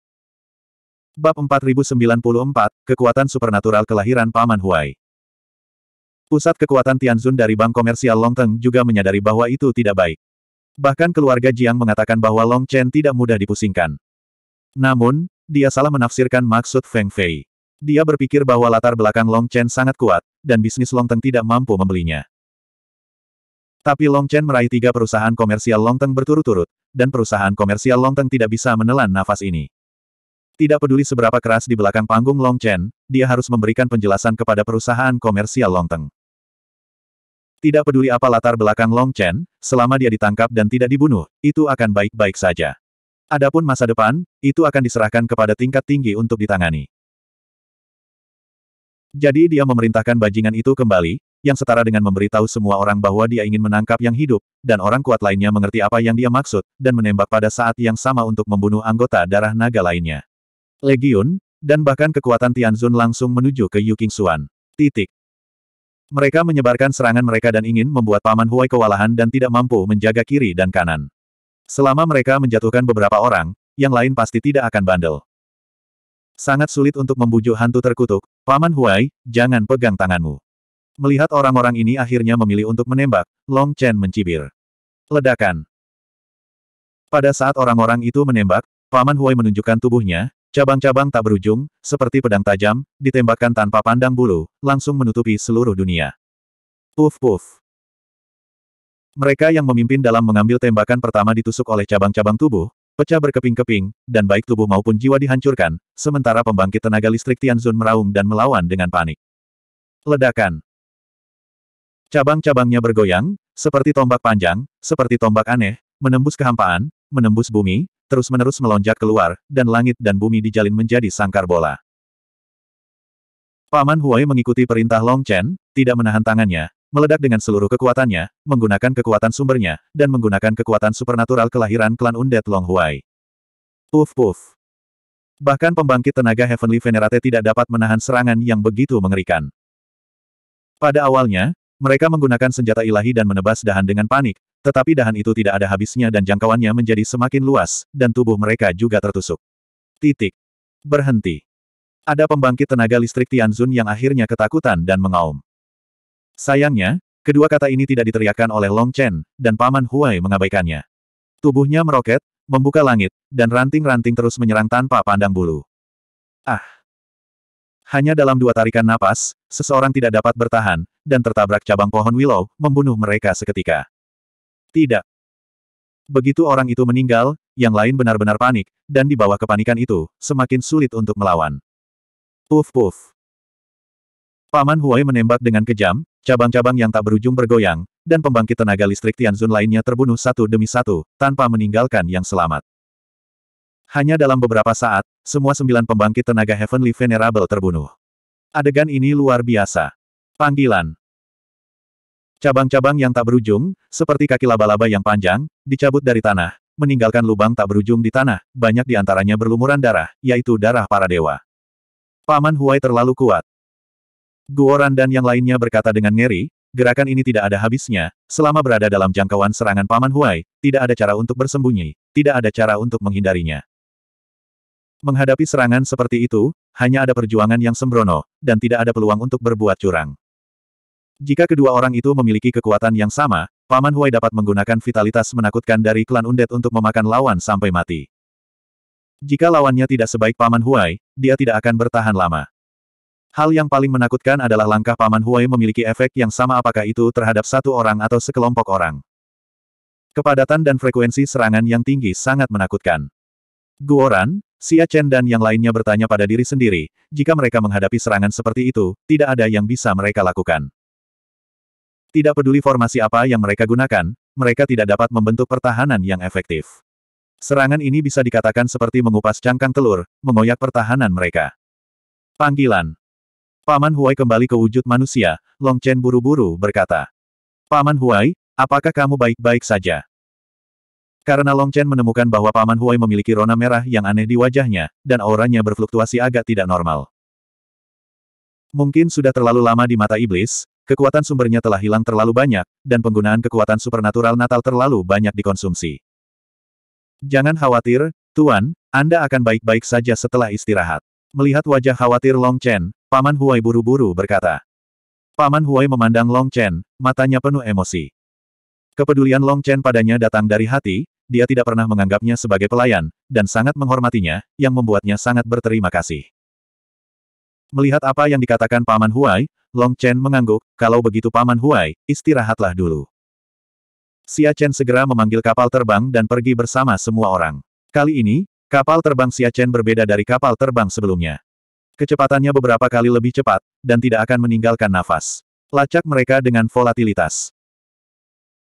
Bab 4094, Kekuatan Supernatural Kelahiran Paman Huai Pusat kekuatan Tianzun dari Bank Komersial Longteng juga menyadari bahwa itu tidak baik. Bahkan keluarga Jiang mengatakan bahwa Long Chen tidak mudah dipusingkan. Namun, dia salah menafsirkan maksud Feng Fei. Dia berpikir bahwa latar belakang Long Chen sangat kuat, dan bisnis Long Longteng tidak mampu membelinya. Tapi Long Chen meraih tiga perusahaan komersial Long Longteng berturut-turut, dan perusahaan komersial Long Longteng tidak bisa menelan nafas ini. Tidak peduli seberapa keras di belakang panggung Long Chen, dia harus memberikan penjelasan kepada perusahaan komersial Long Teng. Tidak peduli apa latar belakang Long Chen, selama dia ditangkap dan tidak dibunuh, itu akan baik-baik saja. Adapun masa depan, itu akan diserahkan kepada tingkat tinggi untuk ditangani. Jadi dia memerintahkan bajingan itu kembali, yang setara dengan memberitahu semua orang bahwa dia ingin menangkap yang hidup, dan orang kuat lainnya mengerti apa yang dia maksud, dan menembak pada saat yang sama untuk membunuh anggota darah naga lainnya legiun, dan bahkan kekuatan Tianzun langsung menuju ke Yu Qingxuan. Titik. Mereka menyebarkan serangan mereka dan ingin membuat Paman Huai kewalahan dan tidak mampu menjaga kiri dan kanan. Selama mereka menjatuhkan beberapa orang, yang lain pasti tidak akan bandel. Sangat sulit untuk membujuk hantu terkutuk, Paman Huai, jangan pegang tanganmu. Melihat orang-orang ini akhirnya memilih untuk menembak, Long Chen mencibir. Ledakan. Pada saat orang-orang itu menembak, Paman Huai menunjukkan tubuhnya, Cabang-cabang tak berujung, seperti pedang tajam, ditembakkan tanpa pandang bulu, langsung menutupi seluruh dunia. Puf-puf. Mereka yang memimpin dalam mengambil tembakan pertama ditusuk oleh cabang-cabang tubuh, pecah berkeping-keping, dan baik tubuh maupun jiwa dihancurkan, sementara pembangkit tenaga listrik Tianzun meraung dan melawan dengan panik. Ledakan. Cabang-cabangnya bergoyang, seperti tombak panjang, seperti tombak aneh, menembus kehampaan, menembus bumi, terus-menerus melonjak keluar, dan langit dan bumi dijalin menjadi sangkar bola. Paman Huai mengikuti perintah Long Chen, tidak menahan tangannya, meledak dengan seluruh kekuatannya, menggunakan kekuatan sumbernya, dan menggunakan kekuatan supernatural kelahiran klan Undead Long Huai. Puf puf. Bahkan pembangkit tenaga Heavenly Venerate tidak dapat menahan serangan yang begitu mengerikan. Pada awalnya, mereka menggunakan senjata ilahi dan menebas dahan dengan panik, tetapi dahan itu tidak ada habisnya dan jangkauannya menjadi semakin luas, dan tubuh mereka juga tertusuk. Titik. Berhenti. Ada pembangkit tenaga listrik Tianzun yang akhirnya ketakutan dan mengaum. Sayangnya, kedua kata ini tidak diteriakkan oleh Long Chen, dan Paman Huai mengabaikannya. Tubuhnya meroket, membuka langit, dan ranting-ranting terus menyerang tanpa pandang bulu. Ah! Hanya dalam dua tarikan napas, seseorang tidak dapat bertahan, dan tertabrak cabang pohon willow, membunuh mereka seketika. Tidak. Begitu orang itu meninggal, yang lain benar-benar panik, dan di bawah kepanikan itu, semakin sulit untuk melawan. Puf puf. Paman Huai menembak dengan kejam, cabang-cabang yang tak berujung bergoyang, dan pembangkit tenaga listrik Tianzun lainnya terbunuh satu demi satu, tanpa meninggalkan yang selamat. Hanya dalam beberapa saat, semua sembilan pembangkit tenaga Heavenly Venerable terbunuh. Adegan ini luar biasa. Panggilan. Cabang-cabang yang tak berujung, seperti kaki laba-laba yang panjang, dicabut dari tanah, meninggalkan lubang tak berujung di tanah, banyak di antaranya berlumuran darah, yaitu darah para dewa. Paman Huai terlalu kuat. Guoran dan yang lainnya berkata dengan ngeri, gerakan ini tidak ada habisnya, selama berada dalam jangkauan serangan Paman Huai, tidak ada cara untuk bersembunyi, tidak ada cara untuk menghindarinya. Menghadapi serangan seperti itu, hanya ada perjuangan yang sembrono, dan tidak ada peluang untuk berbuat curang. Jika kedua orang itu memiliki kekuatan yang sama, Paman Huai dapat menggunakan vitalitas menakutkan dari klan Undet untuk memakan lawan sampai mati. Jika lawannya tidak sebaik Paman Huai, dia tidak akan bertahan lama. Hal yang paling menakutkan adalah langkah Paman Huai memiliki efek yang sama apakah itu terhadap satu orang atau sekelompok orang. Kepadatan dan frekuensi serangan yang tinggi sangat menakutkan. Guoran, Xia Chen dan yang lainnya bertanya pada diri sendiri, jika mereka menghadapi serangan seperti itu, tidak ada yang bisa mereka lakukan. Tidak peduli formasi apa yang mereka gunakan, mereka tidak dapat membentuk pertahanan yang efektif. Serangan ini bisa dikatakan seperti mengupas cangkang telur, mengoyak pertahanan mereka. Panggilan. Paman Huai kembali ke wujud manusia, Long Chen buru-buru berkata. Paman Huai, apakah kamu baik-baik saja? Karena Long Chen menemukan bahwa Paman Huai memiliki rona merah yang aneh di wajahnya, dan auranya berfluktuasi agak tidak normal. Mungkin sudah terlalu lama di mata iblis, Kekuatan sumbernya telah hilang terlalu banyak, dan penggunaan kekuatan supernatural natal terlalu banyak dikonsumsi. Jangan khawatir, Tuan, Anda akan baik-baik saja setelah istirahat. Melihat wajah khawatir Long Chen, Paman Huai buru-buru berkata. Paman Huai memandang Long Chen, matanya penuh emosi. Kepedulian Long Chen padanya datang dari hati, dia tidak pernah menganggapnya sebagai pelayan, dan sangat menghormatinya, yang membuatnya sangat berterima kasih. Melihat apa yang dikatakan Paman Huai, Long Chen mengangguk, kalau begitu Paman Huai, istirahatlah dulu. Xia Chen segera memanggil kapal terbang dan pergi bersama semua orang. Kali ini, kapal terbang Xia Chen berbeda dari kapal terbang sebelumnya. Kecepatannya beberapa kali lebih cepat, dan tidak akan meninggalkan nafas. Lacak mereka dengan volatilitas.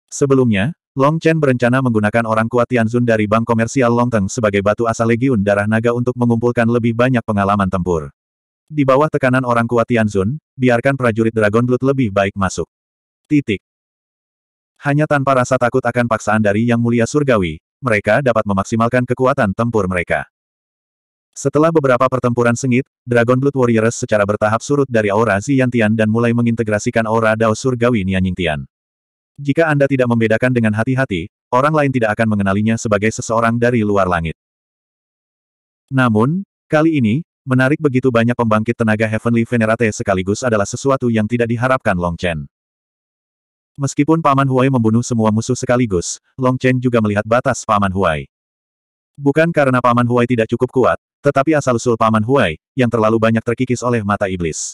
Sebelumnya, Long Chen berencana menggunakan orang kuat Tianzun dari bank komersial Long Teng sebagai batu asal legiun darah naga untuk mengumpulkan lebih banyak pengalaman tempur. Di bawah tekanan orang kuat Tianzun, biarkan prajurit Dragon Blood lebih baik masuk. Titik. Hanya tanpa rasa takut akan paksaan dari Yang Mulia Surgawi, mereka dapat memaksimalkan kekuatan tempur mereka. Setelah beberapa pertempuran sengit, Dragon Blood Warriors secara bertahap surut dari aura Ziyantian dan mulai mengintegrasikan aura Dao Surgawi Nianyingtian. Jika Anda tidak membedakan dengan hati-hati, orang lain tidak akan mengenalinya sebagai seseorang dari luar langit. Namun, kali ini, Menarik begitu banyak pembangkit tenaga Heavenly Venerate sekaligus adalah sesuatu yang tidak diharapkan Long Chen. Meskipun Paman Huai membunuh semua musuh sekaligus, Long Chen juga melihat batas Paman Huai. Bukan karena Paman Huai tidak cukup kuat, tetapi asal-usul Paman Huai, yang terlalu banyak terkikis oleh mata iblis.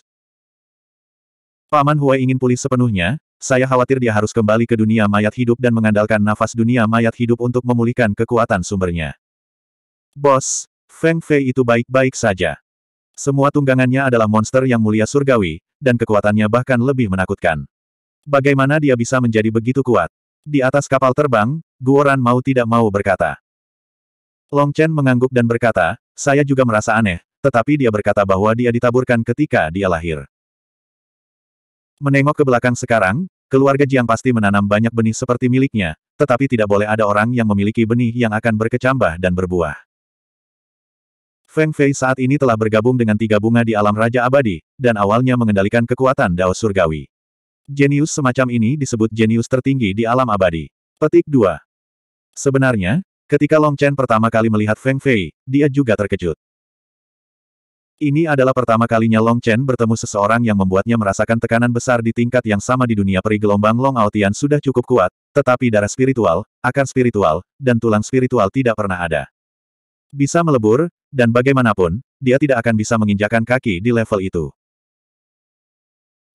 Paman Huai ingin pulih sepenuhnya, saya khawatir dia harus kembali ke dunia mayat hidup dan mengandalkan nafas dunia mayat hidup untuk memulihkan kekuatan sumbernya. Bos, Feng Fei itu baik-baik saja. Semua tunggangannya adalah monster yang mulia surgawi, dan kekuatannya bahkan lebih menakutkan. Bagaimana dia bisa menjadi begitu kuat? Di atas kapal terbang, Guoran mau tidak mau berkata. Long Chen mengangguk dan berkata, saya juga merasa aneh, tetapi dia berkata bahwa dia ditaburkan ketika dia lahir. Menengok ke belakang sekarang, keluarga Jiang pasti menanam banyak benih seperti miliknya, tetapi tidak boleh ada orang yang memiliki benih yang akan berkecambah dan berbuah. Feng Fei saat ini telah bergabung dengan tiga bunga di alam Raja Abadi, dan awalnya mengendalikan kekuatan Dao Surgawi. Jenius semacam ini disebut jenius tertinggi di alam abadi. Petik 2. Sebenarnya, ketika Long Chen pertama kali melihat Feng Fei, dia juga terkejut. Ini adalah pertama kalinya Long Chen bertemu seseorang yang membuatnya merasakan tekanan besar di tingkat yang sama di dunia peri gelombang Long Aotian sudah cukup kuat, tetapi darah spiritual, akar spiritual, dan tulang spiritual tidak pernah ada. Bisa melebur, dan bagaimanapun, dia tidak akan bisa menginjakan kaki di level itu.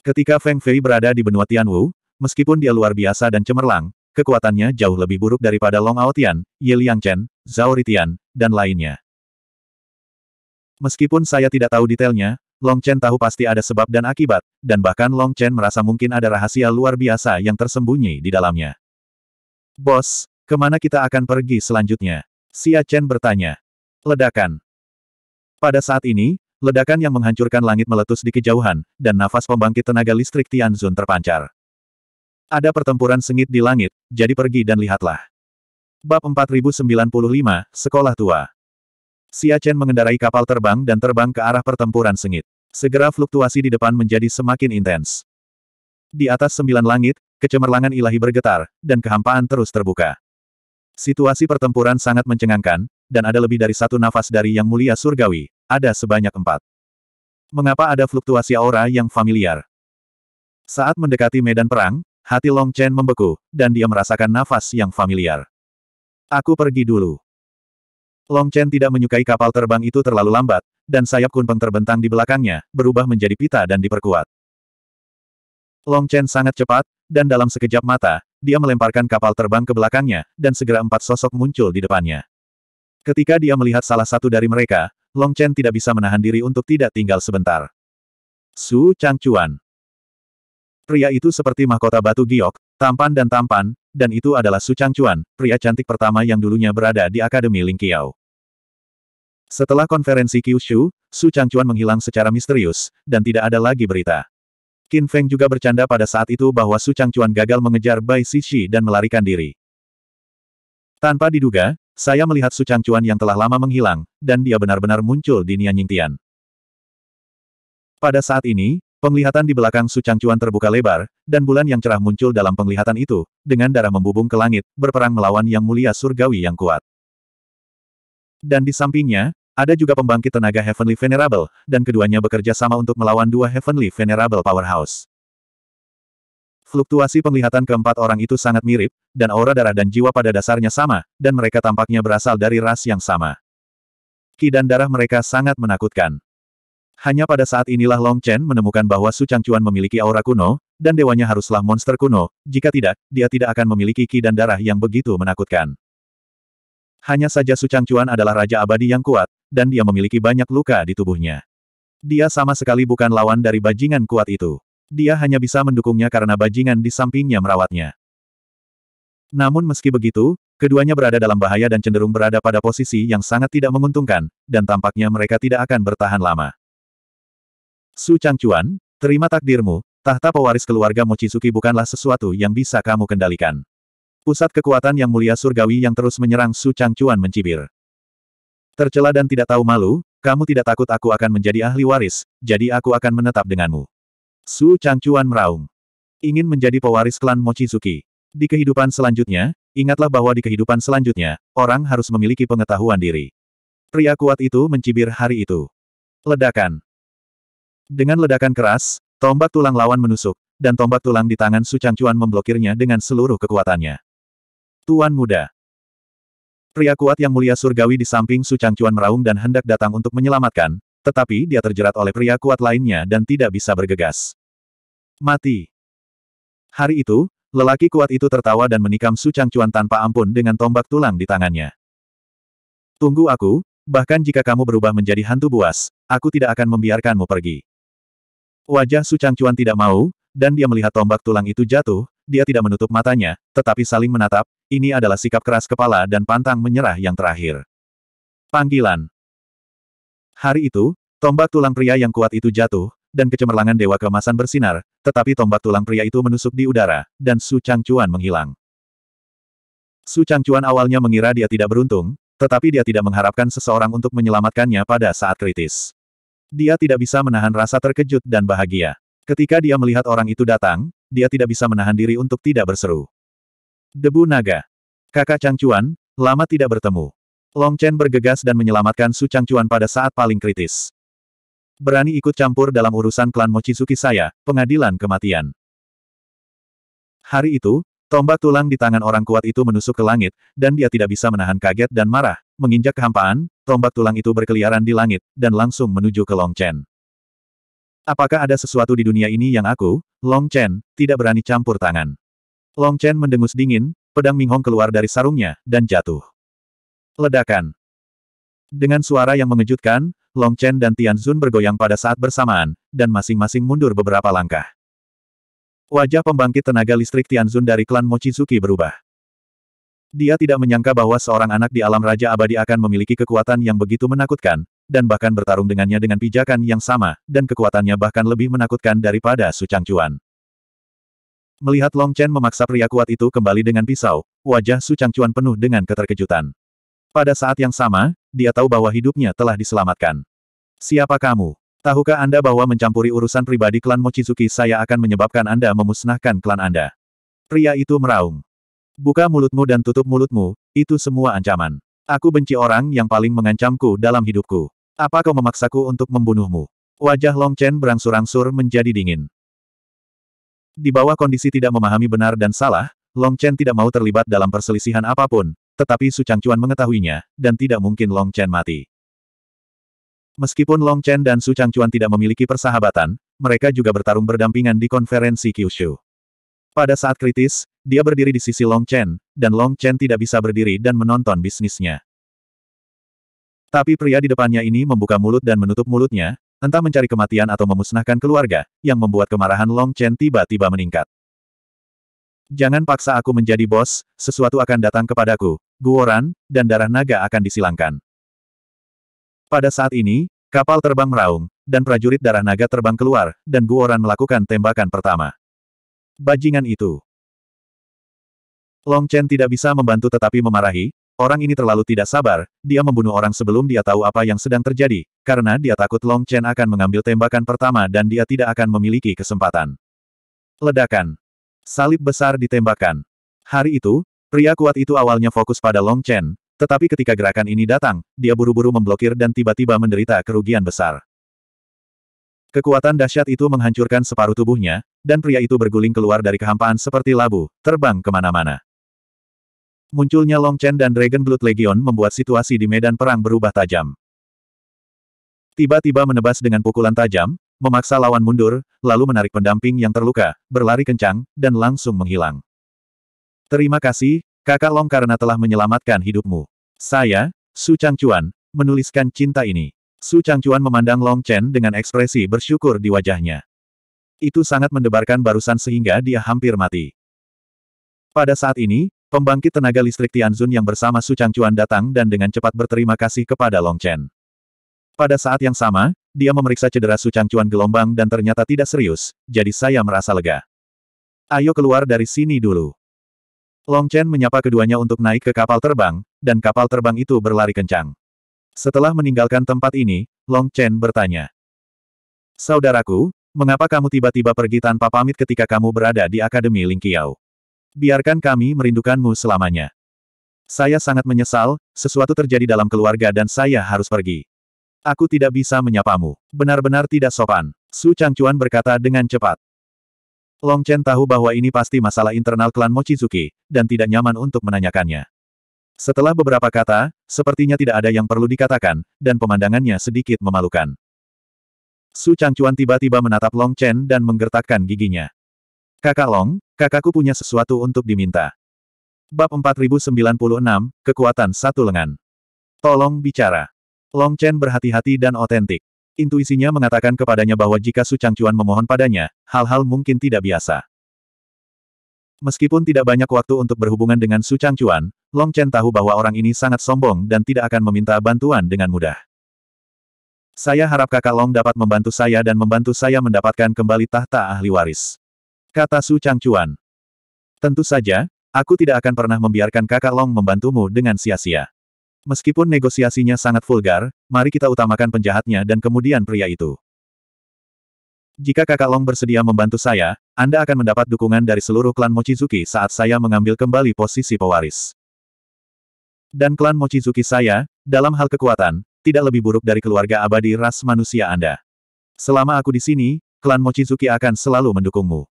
Ketika Feng Fei berada di benua Tianwu, meskipun dia luar biasa dan cemerlang, kekuatannya jauh lebih buruk daripada Long Ao Tian, Ye Liang Chen, Zhao Ritian, dan lainnya. Meskipun saya tidak tahu detailnya, Long Chen tahu pasti ada sebab dan akibat, dan bahkan Long Chen merasa mungkin ada rahasia luar biasa yang tersembunyi di dalamnya. Bos, kemana kita akan pergi selanjutnya? Xia Chen bertanya. Ledakan. Pada saat ini, ledakan yang menghancurkan langit meletus di kejauhan, dan nafas pembangkit tenaga listrik Tianzun terpancar. Ada pertempuran sengit di langit, jadi pergi dan lihatlah. Bab 4095, Sekolah Tua Xia Chen mengendarai kapal terbang dan terbang ke arah pertempuran sengit. Segera fluktuasi di depan menjadi semakin intens. Di atas sembilan langit, kecemerlangan ilahi bergetar, dan kehampaan terus terbuka. Situasi pertempuran sangat mencengangkan, dan ada lebih dari satu nafas dari Yang Mulia Surgawi, ada sebanyak empat. Mengapa ada fluktuasi aura yang familiar? Saat mendekati medan perang, hati Long Chen membeku, dan dia merasakan nafas yang familiar. Aku pergi dulu. Long Chen tidak menyukai kapal terbang itu terlalu lambat, dan sayap kunpeng terbentang di belakangnya, berubah menjadi pita dan diperkuat. Long Chen sangat cepat, dan dalam sekejap mata, dia melemparkan kapal terbang ke belakangnya, dan segera empat sosok muncul di depannya. Ketika dia melihat salah satu dari mereka, Long Chen tidak bisa menahan diri untuk tidak tinggal sebentar. Su Changchuan. Pria itu seperti mahkota batu giok, tampan dan tampan, dan itu adalah Su Changchuan, pria cantik pertama yang dulunya berada di Akademi Ling Lingqiao. Setelah konferensi Kyushu, Su Changchuan menghilang secara misterius, dan tidak ada lagi berita. Qin Feng juga bercanda pada saat itu bahwa Su Changchuan gagal mengejar Bai Shishi dan melarikan diri. Tanpa diduga, saya melihat Su Changcuan yang telah lama menghilang, dan dia benar-benar muncul di Nianyingtian. Tian. Pada saat ini, penglihatan di belakang Su Changcuan terbuka lebar, dan bulan yang cerah muncul dalam penglihatan itu, dengan darah membubung ke langit, berperang melawan Yang Mulia Surgawi yang kuat. Dan di sampingnya, ada juga pembangkit tenaga Heavenly Venerable, dan keduanya bekerja sama untuk melawan dua Heavenly Venerable Powerhouse. Fluktuasi penglihatan keempat orang itu sangat mirip, dan aura darah dan jiwa pada dasarnya sama, dan mereka tampaknya berasal dari ras yang sama. Ki dan darah mereka sangat menakutkan. Hanya pada saat inilah Long Chen menemukan bahwa Su Changcuan memiliki aura kuno, dan dewanya haruslah monster kuno, jika tidak, dia tidak akan memiliki ki dan darah yang begitu menakutkan. Hanya saja Su Changcuan adalah raja abadi yang kuat, dan dia memiliki banyak luka di tubuhnya. Dia sama sekali bukan lawan dari bajingan kuat itu. Dia hanya bisa mendukungnya karena bajingan di sampingnya merawatnya. Namun meski begitu, keduanya berada dalam bahaya dan cenderung berada pada posisi yang sangat tidak menguntungkan, dan tampaknya mereka tidak akan bertahan lama. Su Changchuan, terima takdirmu, tahta pewaris keluarga Mochizuki bukanlah sesuatu yang bisa kamu kendalikan. Pusat kekuatan yang mulia surgawi yang terus menyerang Su Changchuan mencibir. Tercela dan tidak tahu malu, kamu tidak takut aku akan menjadi ahli waris, jadi aku akan menetap denganmu. Su Changchuan meraung. Ingin menjadi pewaris klan Mochizuki. Di kehidupan selanjutnya, ingatlah bahwa di kehidupan selanjutnya, orang harus memiliki pengetahuan diri. Pria kuat itu mencibir hari itu. Ledakan. Dengan ledakan keras, tombak tulang lawan menusuk, dan tombak tulang di tangan Su Changchuan memblokirnya dengan seluruh kekuatannya. Tuan muda. Pria kuat yang mulia surgawi di samping Su Changchuan meraung dan hendak datang untuk menyelamatkan, tetapi dia terjerat oleh pria kuat lainnya dan tidak bisa bergegas. Mati. Hari itu, lelaki kuat itu tertawa dan menikam Su Changcuan tanpa ampun dengan tombak tulang di tangannya. Tunggu aku, bahkan jika kamu berubah menjadi hantu buas, aku tidak akan membiarkanmu pergi. Wajah Su Changcuan tidak mau, dan dia melihat tombak tulang itu jatuh, dia tidak menutup matanya, tetapi saling menatap, ini adalah sikap keras kepala dan pantang menyerah yang terakhir. Panggilan Hari itu, tombak tulang pria yang kuat itu jatuh, dan kecemerlangan dewa kemasan bersinar, tetapi tombak tulang pria itu menusuk di udara, dan Su Changchuan menghilang. Su Changchuan awalnya mengira dia tidak beruntung, tetapi dia tidak mengharapkan seseorang untuk menyelamatkannya pada saat kritis. Dia tidak bisa menahan rasa terkejut dan bahagia. Ketika dia melihat orang itu datang, dia tidak bisa menahan diri untuk tidak berseru. Debu naga. Kakak Changchuan, lama tidak bertemu. Long Chen bergegas dan menyelamatkan Su Changchuan pada saat paling kritis. Berani ikut campur dalam urusan klan Mochizuki saya, pengadilan kematian. Hari itu, tombak tulang di tangan orang kuat itu menusuk ke langit, dan dia tidak bisa menahan kaget dan marah. Menginjak kehampaan, tombak tulang itu berkeliaran di langit, dan langsung menuju ke Long Chen. Apakah ada sesuatu di dunia ini yang aku, Long Chen, tidak berani campur tangan? Long Chen mendengus dingin, pedang Ming Hong keluar dari sarungnya, dan jatuh. Ledakan. Dengan suara yang mengejutkan, Long Chen dan Tian Zun bergoyang pada saat bersamaan, dan masing-masing mundur beberapa langkah. Wajah pembangkit tenaga listrik Tian Zun dari klan Mochizuki berubah. Dia tidak menyangka bahwa seorang anak di alam Raja Abadi akan memiliki kekuatan yang begitu menakutkan, dan bahkan bertarung dengannya dengan pijakan yang sama, dan kekuatannya bahkan lebih menakutkan daripada Su Changchuan. Melihat Long Chen memaksa pria kuat itu kembali dengan pisau, wajah Su Changchuan penuh dengan keterkejutan. Pada saat yang sama, dia tahu bahwa hidupnya telah diselamatkan. Siapa kamu? Tahukah Anda bahwa mencampuri urusan pribadi klan Mochizuki saya akan menyebabkan Anda memusnahkan klan Anda? Pria itu meraung. Buka mulutmu dan tutup mulutmu, itu semua ancaman. Aku benci orang yang paling mengancamku dalam hidupku. Apa kau memaksaku untuk membunuhmu? Wajah Long Chen berangsur-angsur menjadi dingin. Di bawah kondisi tidak memahami benar dan salah, Long Chen tidak mau terlibat dalam perselisihan apapun, tetapi Su Changchuan mengetahuinya, dan tidak mungkin Long Chen mati. Meskipun Long Chen dan Su Changchuan tidak memiliki persahabatan, mereka juga bertarung berdampingan di konferensi Kyushu. Pada saat kritis, dia berdiri di sisi Long Chen, dan Long Chen tidak bisa berdiri dan menonton bisnisnya. Tapi pria di depannya ini membuka mulut dan menutup mulutnya, entah mencari kematian atau memusnahkan keluarga, yang membuat kemarahan Long Chen tiba-tiba meningkat. Jangan paksa aku menjadi bos, sesuatu akan datang kepadaku, Guoran, dan darah naga akan disilangkan. Pada saat ini, kapal terbang meraung, dan prajurit darah naga terbang keluar, dan Guoran melakukan tembakan pertama. Bajingan itu. Long Chen tidak bisa membantu tetapi memarahi, orang ini terlalu tidak sabar, dia membunuh orang sebelum dia tahu apa yang sedang terjadi, karena dia takut Long Chen akan mengambil tembakan pertama dan dia tidak akan memiliki kesempatan. Ledakan. Salib besar ditembakkan. Hari itu, Pria kuat itu awalnya fokus pada Long Chen, tetapi ketika gerakan ini datang, dia buru-buru memblokir dan tiba-tiba menderita kerugian besar. Kekuatan dahsyat itu menghancurkan separuh tubuhnya, dan pria itu berguling keluar dari kehampaan seperti labu, terbang kemana-mana. Munculnya Long Chen dan Dragon Blood Legion membuat situasi di medan perang berubah tajam. Tiba-tiba menebas dengan pukulan tajam, memaksa lawan mundur, lalu menarik pendamping yang terluka, berlari kencang, dan langsung menghilang. Terima kasih, kakak Long karena telah menyelamatkan hidupmu. Saya, Su Changchuan, menuliskan cinta ini. Su Changchuan memandang Long Chen dengan ekspresi bersyukur di wajahnya. Itu sangat mendebarkan barusan sehingga dia hampir mati. Pada saat ini, pembangkit tenaga listrik Tianzun yang bersama Su Changchuan datang dan dengan cepat berterima kasih kepada Long Chen. Pada saat yang sama, dia memeriksa cedera Su Changchuan gelombang dan ternyata tidak serius, jadi saya merasa lega. Ayo keluar dari sini dulu. Long Chen menyapa keduanya untuk naik ke kapal terbang, dan kapal terbang itu berlari kencang. Setelah meninggalkan tempat ini, Long Chen bertanya. Saudaraku, mengapa kamu tiba-tiba pergi tanpa pamit ketika kamu berada di Akademi Ling Lingqiao? Biarkan kami merindukanmu selamanya. Saya sangat menyesal, sesuatu terjadi dalam keluarga dan saya harus pergi. Aku tidak bisa menyapamu. Benar-benar tidak sopan. Su Changchuan berkata dengan cepat. Long Chen tahu bahwa ini pasti masalah internal klan Mochizuki, dan tidak nyaman untuk menanyakannya. Setelah beberapa kata, sepertinya tidak ada yang perlu dikatakan, dan pemandangannya sedikit memalukan. Su Chuan tiba-tiba menatap Long Chen dan menggertakkan giginya. Kakak Long, kakakku punya sesuatu untuk diminta. Bab 4096, Kekuatan Satu Lengan. Tolong bicara. Long Chen berhati-hati dan otentik. Intuisinya mengatakan kepadanya bahwa jika Su Changchuan memohon padanya, hal-hal mungkin tidak biasa. Meskipun tidak banyak waktu untuk berhubungan dengan Su Changchuan, Long Chen tahu bahwa orang ini sangat sombong dan tidak akan meminta bantuan dengan mudah. Saya harap kakak Long dapat membantu saya dan membantu saya mendapatkan kembali tahta ahli waris. Kata Su Changchuan. Tentu saja, aku tidak akan pernah membiarkan kakak Long membantumu dengan sia-sia. Meskipun negosiasinya sangat vulgar, mari kita utamakan penjahatnya dan kemudian pria itu. Jika kakak Long bersedia membantu saya, Anda akan mendapat dukungan dari seluruh klan Mochizuki saat saya mengambil kembali posisi pewaris. Dan klan Mochizuki saya, dalam hal kekuatan, tidak lebih buruk dari keluarga abadi ras manusia Anda. Selama aku di sini, klan Mochizuki akan selalu mendukungmu.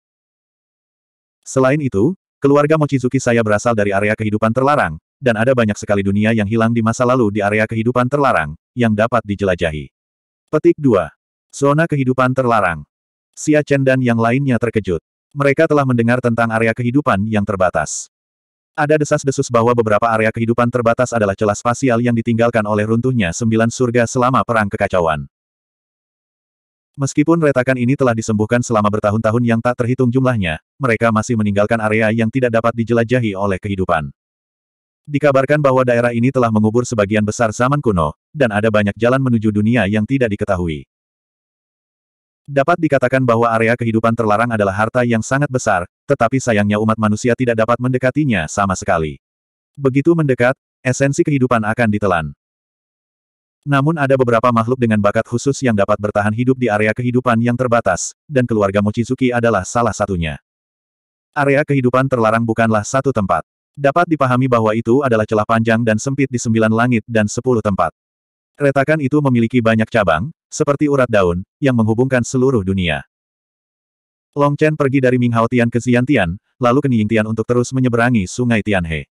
Selain itu, keluarga Mochizuki saya berasal dari area kehidupan terlarang, dan ada banyak sekali dunia yang hilang di masa lalu di area kehidupan terlarang, yang dapat dijelajahi. Petik 2. Zona kehidupan terlarang. Xia Chen dan yang lainnya terkejut. Mereka telah mendengar tentang area kehidupan yang terbatas. Ada desas-desus bahwa beberapa area kehidupan terbatas adalah celah spasial yang ditinggalkan oleh runtuhnya sembilan surga selama perang kekacauan. Meskipun retakan ini telah disembuhkan selama bertahun-tahun yang tak terhitung jumlahnya, mereka masih meninggalkan area yang tidak dapat dijelajahi oleh kehidupan. Dikabarkan bahwa daerah ini telah mengubur sebagian besar zaman kuno, dan ada banyak jalan menuju dunia yang tidak diketahui. Dapat dikatakan bahwa area kehidupan terlarang adalah harta yang sangat besar, tetapi sayangnya umat manusia tidak dapat mendekatinya sama sekali. Begitu mendekat, esensi kehidupan akan ditelan. Namun ada beberapa makhluk dengan bakat khusus yang dapat bertahan hidup di area kehidupan yang terbatas, dan keluarga Mochizuki adalah salah satunya. Area kehidupan terlarang bukanlah satu tempat. Dapat dipahami bahwa itu adalah celah panjang dan sempit di sembilan langit dan sepuluh tempat. Retakan itu memiliki banyak cabang, seperti urat daun, yang menghubungkan seluruh dunia. Long Chen pergi dari Minghao Tian ke Ziantian, lalu ke Tian untuk terus menyeberangi sungai Tianhe.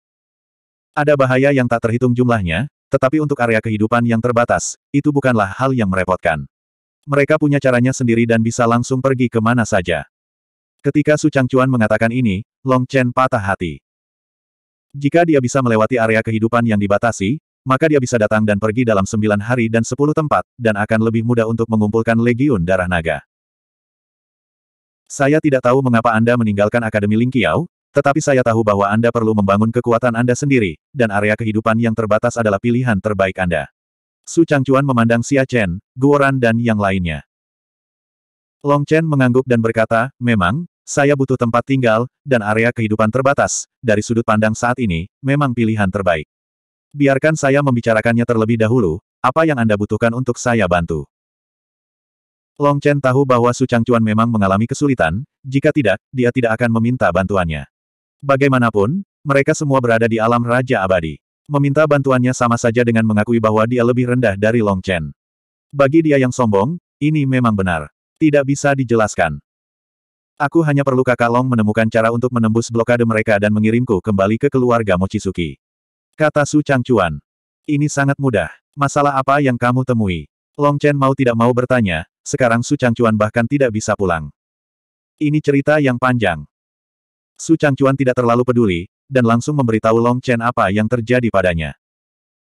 Ada bahaya yang tak terhitung jumlahnya, tetapi untuk area kehidupan yang terbatas, itu bukanlah hal yang merepotkan. Mereka punya caranya sendiri dan bisa langsung pergi kemana saja. Ketika Su Changchuan mengatakan ini, Long Chen patah hati. Jika dia bisa melewati area kehidupan yang dibatasi, maka dia bisa datang dan pergi dalam sembilan hari dan sepuluh tempat, dan akan lebih mudah untuk mengumpulkan legiun darah naga. Saya tidak tahu mengapa Anda meninggalkan Akademi Lingqiao, tetapi saya tahu bahwa Anda perlu membangun kekuatan Anda sendiri, dan area kehidupan yang terbatas adalah pilihan terbaik Anda. Su Changchuan memandang Xia Chen, Guoran dan yang lainnya. Long Chen mengangguk dan berkata, memang, saya butuh tempat tinggal, dan area kehidupan terbatas, dari sudut pandang saat ini, memang pilihan terbaik. Biarkan saya membicarakannya terlebih dahulu, apa yang Anda butuhkan untuk saya bantu. Long Chen tahu bahwa Su Changchuan memang mengalami kesulitan, jika tidak, dia tidak akan meminta bantuannya. Bagaimanapun, mereka semua berada di alam Raja Abadi. Meminta bantuannya sama saja dengan mengakui bahwa dia lebih rendah dari Long Chen. Bagi dia yang sombong, ini memang benar. Tidak bisa dijelaskan. Aku hanya perlu kakak Long menemukan cara untuk menembus blokade mereka dan mengirimku kembali ke keluarga Mochizuki. Kata Su Changchuan. Ini sangat mudah. Masalah apa yang kamu temui? Long Chen mau tidak mau bertanya, sekarang Su Changchuan bahkan tidak bisa pulang. Ini cerita yang panjang. Su Changchuan tidak terlalu peduli, dan langsung memberitahu Long Chen apa yang terjadi padanya.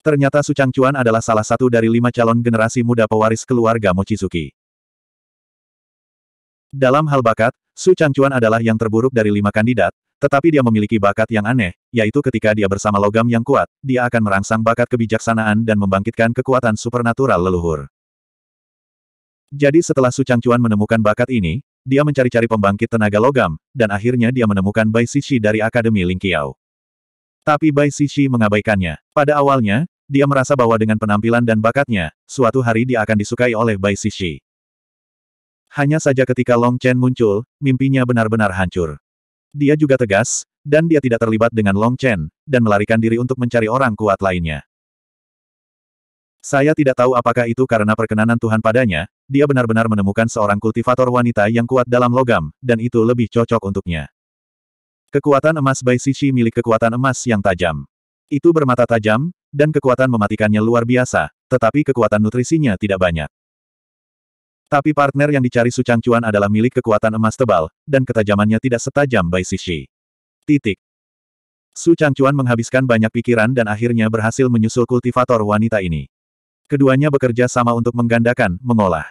Ternyata Su Changchuan adalah salah satu dari lima calon generasi muda pewaris keluarga Mochizuki. Dalam hal bakat, Su Changchuan adalah yang terburuk dari lima kandidat, tetapi dia memiliki bakat yang aneh, yaitu ketika dia bersama logam yang kuat, dia akan merangsang bakat kebijaksanaan dan membangkitkan kekuatan supernatural leluhur. Jadi setelah Su Changchuan menemukan bakat ini, dia mencari-cari pembangkit tenaga logam, dan akhirnya dia menemukan Bai Sishi dari Akademi Lingqiao. Tapi Bai Sishi mengabaikannya. Pada awalnya, dia merasa bahwa dengan penampilan dan bakatnya, suatu hari dia akan disukai oleh Bai Sishi. Hanya saja ketika Long Chen muncul, mimpinya benar-benar hancur. Dia juga tegas, dan dia tidak terlibat dengan Long Chen, dan melarikan diri untuk mencari orang kuat lainnya. Saya tidak tahu apakah itu karena perkenanan Tuhan padanya, dia benar-benar menemukan seorang kultivator wanita yang kuat dalam logam, dan itu lebih cocok untuknya. Kekuatan emas Bai Sisi milik kekuatan emas yang tajam. Itu bermata tajam, dan kekuatan mematikannya luar biasa, tetapi kekuatan nutrisinya tidak banyak. Tapi partner yang dicari Su Changcuan adalah milik kekuatan emas tebal, dan ketajamannya tidak setajam Bai Sishi. Titik. Su Changcuan menghabiskan banyak pikiran dan akhirnya berhasil menyusul kultivator wanita ini. Keduanya bekerja sama untuk menggandakan, mengolah.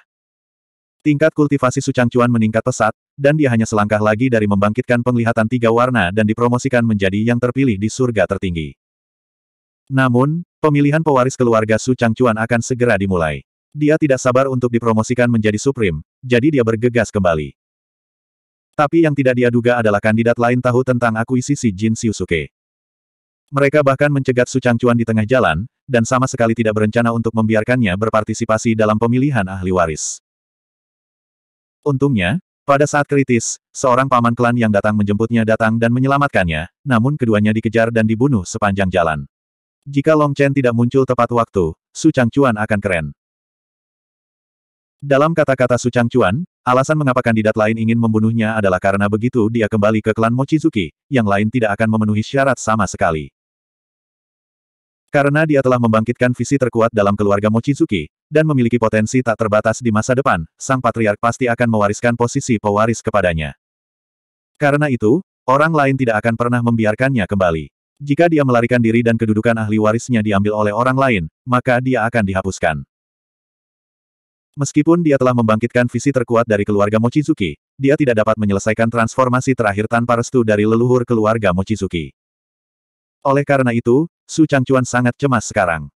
Tingkat kultivasi Su Changcuan meningkat pesat, dan dia hanya selangkah lagi dari membangkitkan penglihatan tiga warna dan dipromosikan menjadi yang terpilih di surga tertinggi. Namun, pemilihan pewaris keluarga Su Changcuan akan segera dimulai. Dia tidak sabar untuk dipromosikan menjadi Supreme, jadi dia bergegas kembali. Tapi yang tidak dia duga adalah kandidat lain tahu tentang akuisisi Jin Siusuke. Mereka bahkan mencegat Su Changchuan di tengah jalan, dan sama sekali tidak berencana untuk membiarkannya berpartisipasi dalam pemilihan ahli waris. Untungnya, pada saat kritis, seorang paman klan yang datang menjemputnya datang dan menyelamatkannya, namun keduanya dikejar dan dibunuh sepanjang jalan. Jika Long Chen tidak muncul tepat waktu, Su Changchuan akan keren. Dalam kata-kata Su Changchuan, alasan mengapa kandidat lain ingin membunuhnya adalah karena begitu dia kembali ke klan Mochizuki, yang lain tidak akan memenuhi syarat sama sekali. Karena dia telah membangkitkan visi terkuat dalam keluarga Mochizuki, dan memiliki potensi tak terbatas di masa depan, sang patriark pasti akan mewariskan posisi pewaris kepadanya. Karena itu, orang lain tidak akan pernah membiarkannya kembali. Jika dia melarikan diri dan kedudukan ahli warisnya diambil oleh orang lain, maka dia akan dihapuskan. Meskipun dia telah membangkitkan visi terkuat dari keluarga Mochizuki, dia tidak dapat menyelesaikan transformasi terakhir tanpa restu dari leluhur keluarga Mochizuki. Oleh karena itu, Su Changchuan sangat cemas sekarang.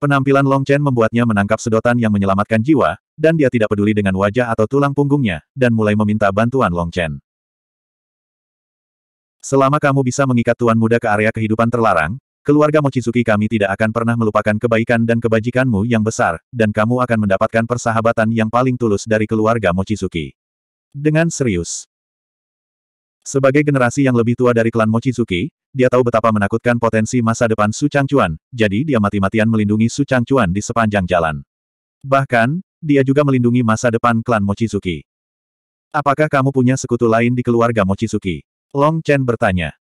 Penampilan Long Chen membuatnya menangkap sedotan yang menyelamatkan jiwa, dan dia tidak peduli dengan wajah atau tulang punggungnya, dan mulai meminta bantuan Long Chen. Selama kamu bisa mengikat tuan muda ke area kehidupan terlarang, Keluarga Mochizuki kami tidak akan pernah melupakan kebaikan dan kebajikanmu yang besar, dan kamu akan mendapatkan persahabatan yang paling tulus dari keluarga Mochizuki. Dengan serius. Sebagai generasi yang lebih tua dari klan Mochizuki, dia tahu betapa menakutkan potensi masa depan Su Changchuan, jadi dia mati-matian melindungi Su Changchuan di sepanjang jalan. Bahkan, dia juga melindungi masa depan klan Mochizuki. Apakah kamu punya sekutu lain di keluarga Mochizuki? Long Chen bertanya.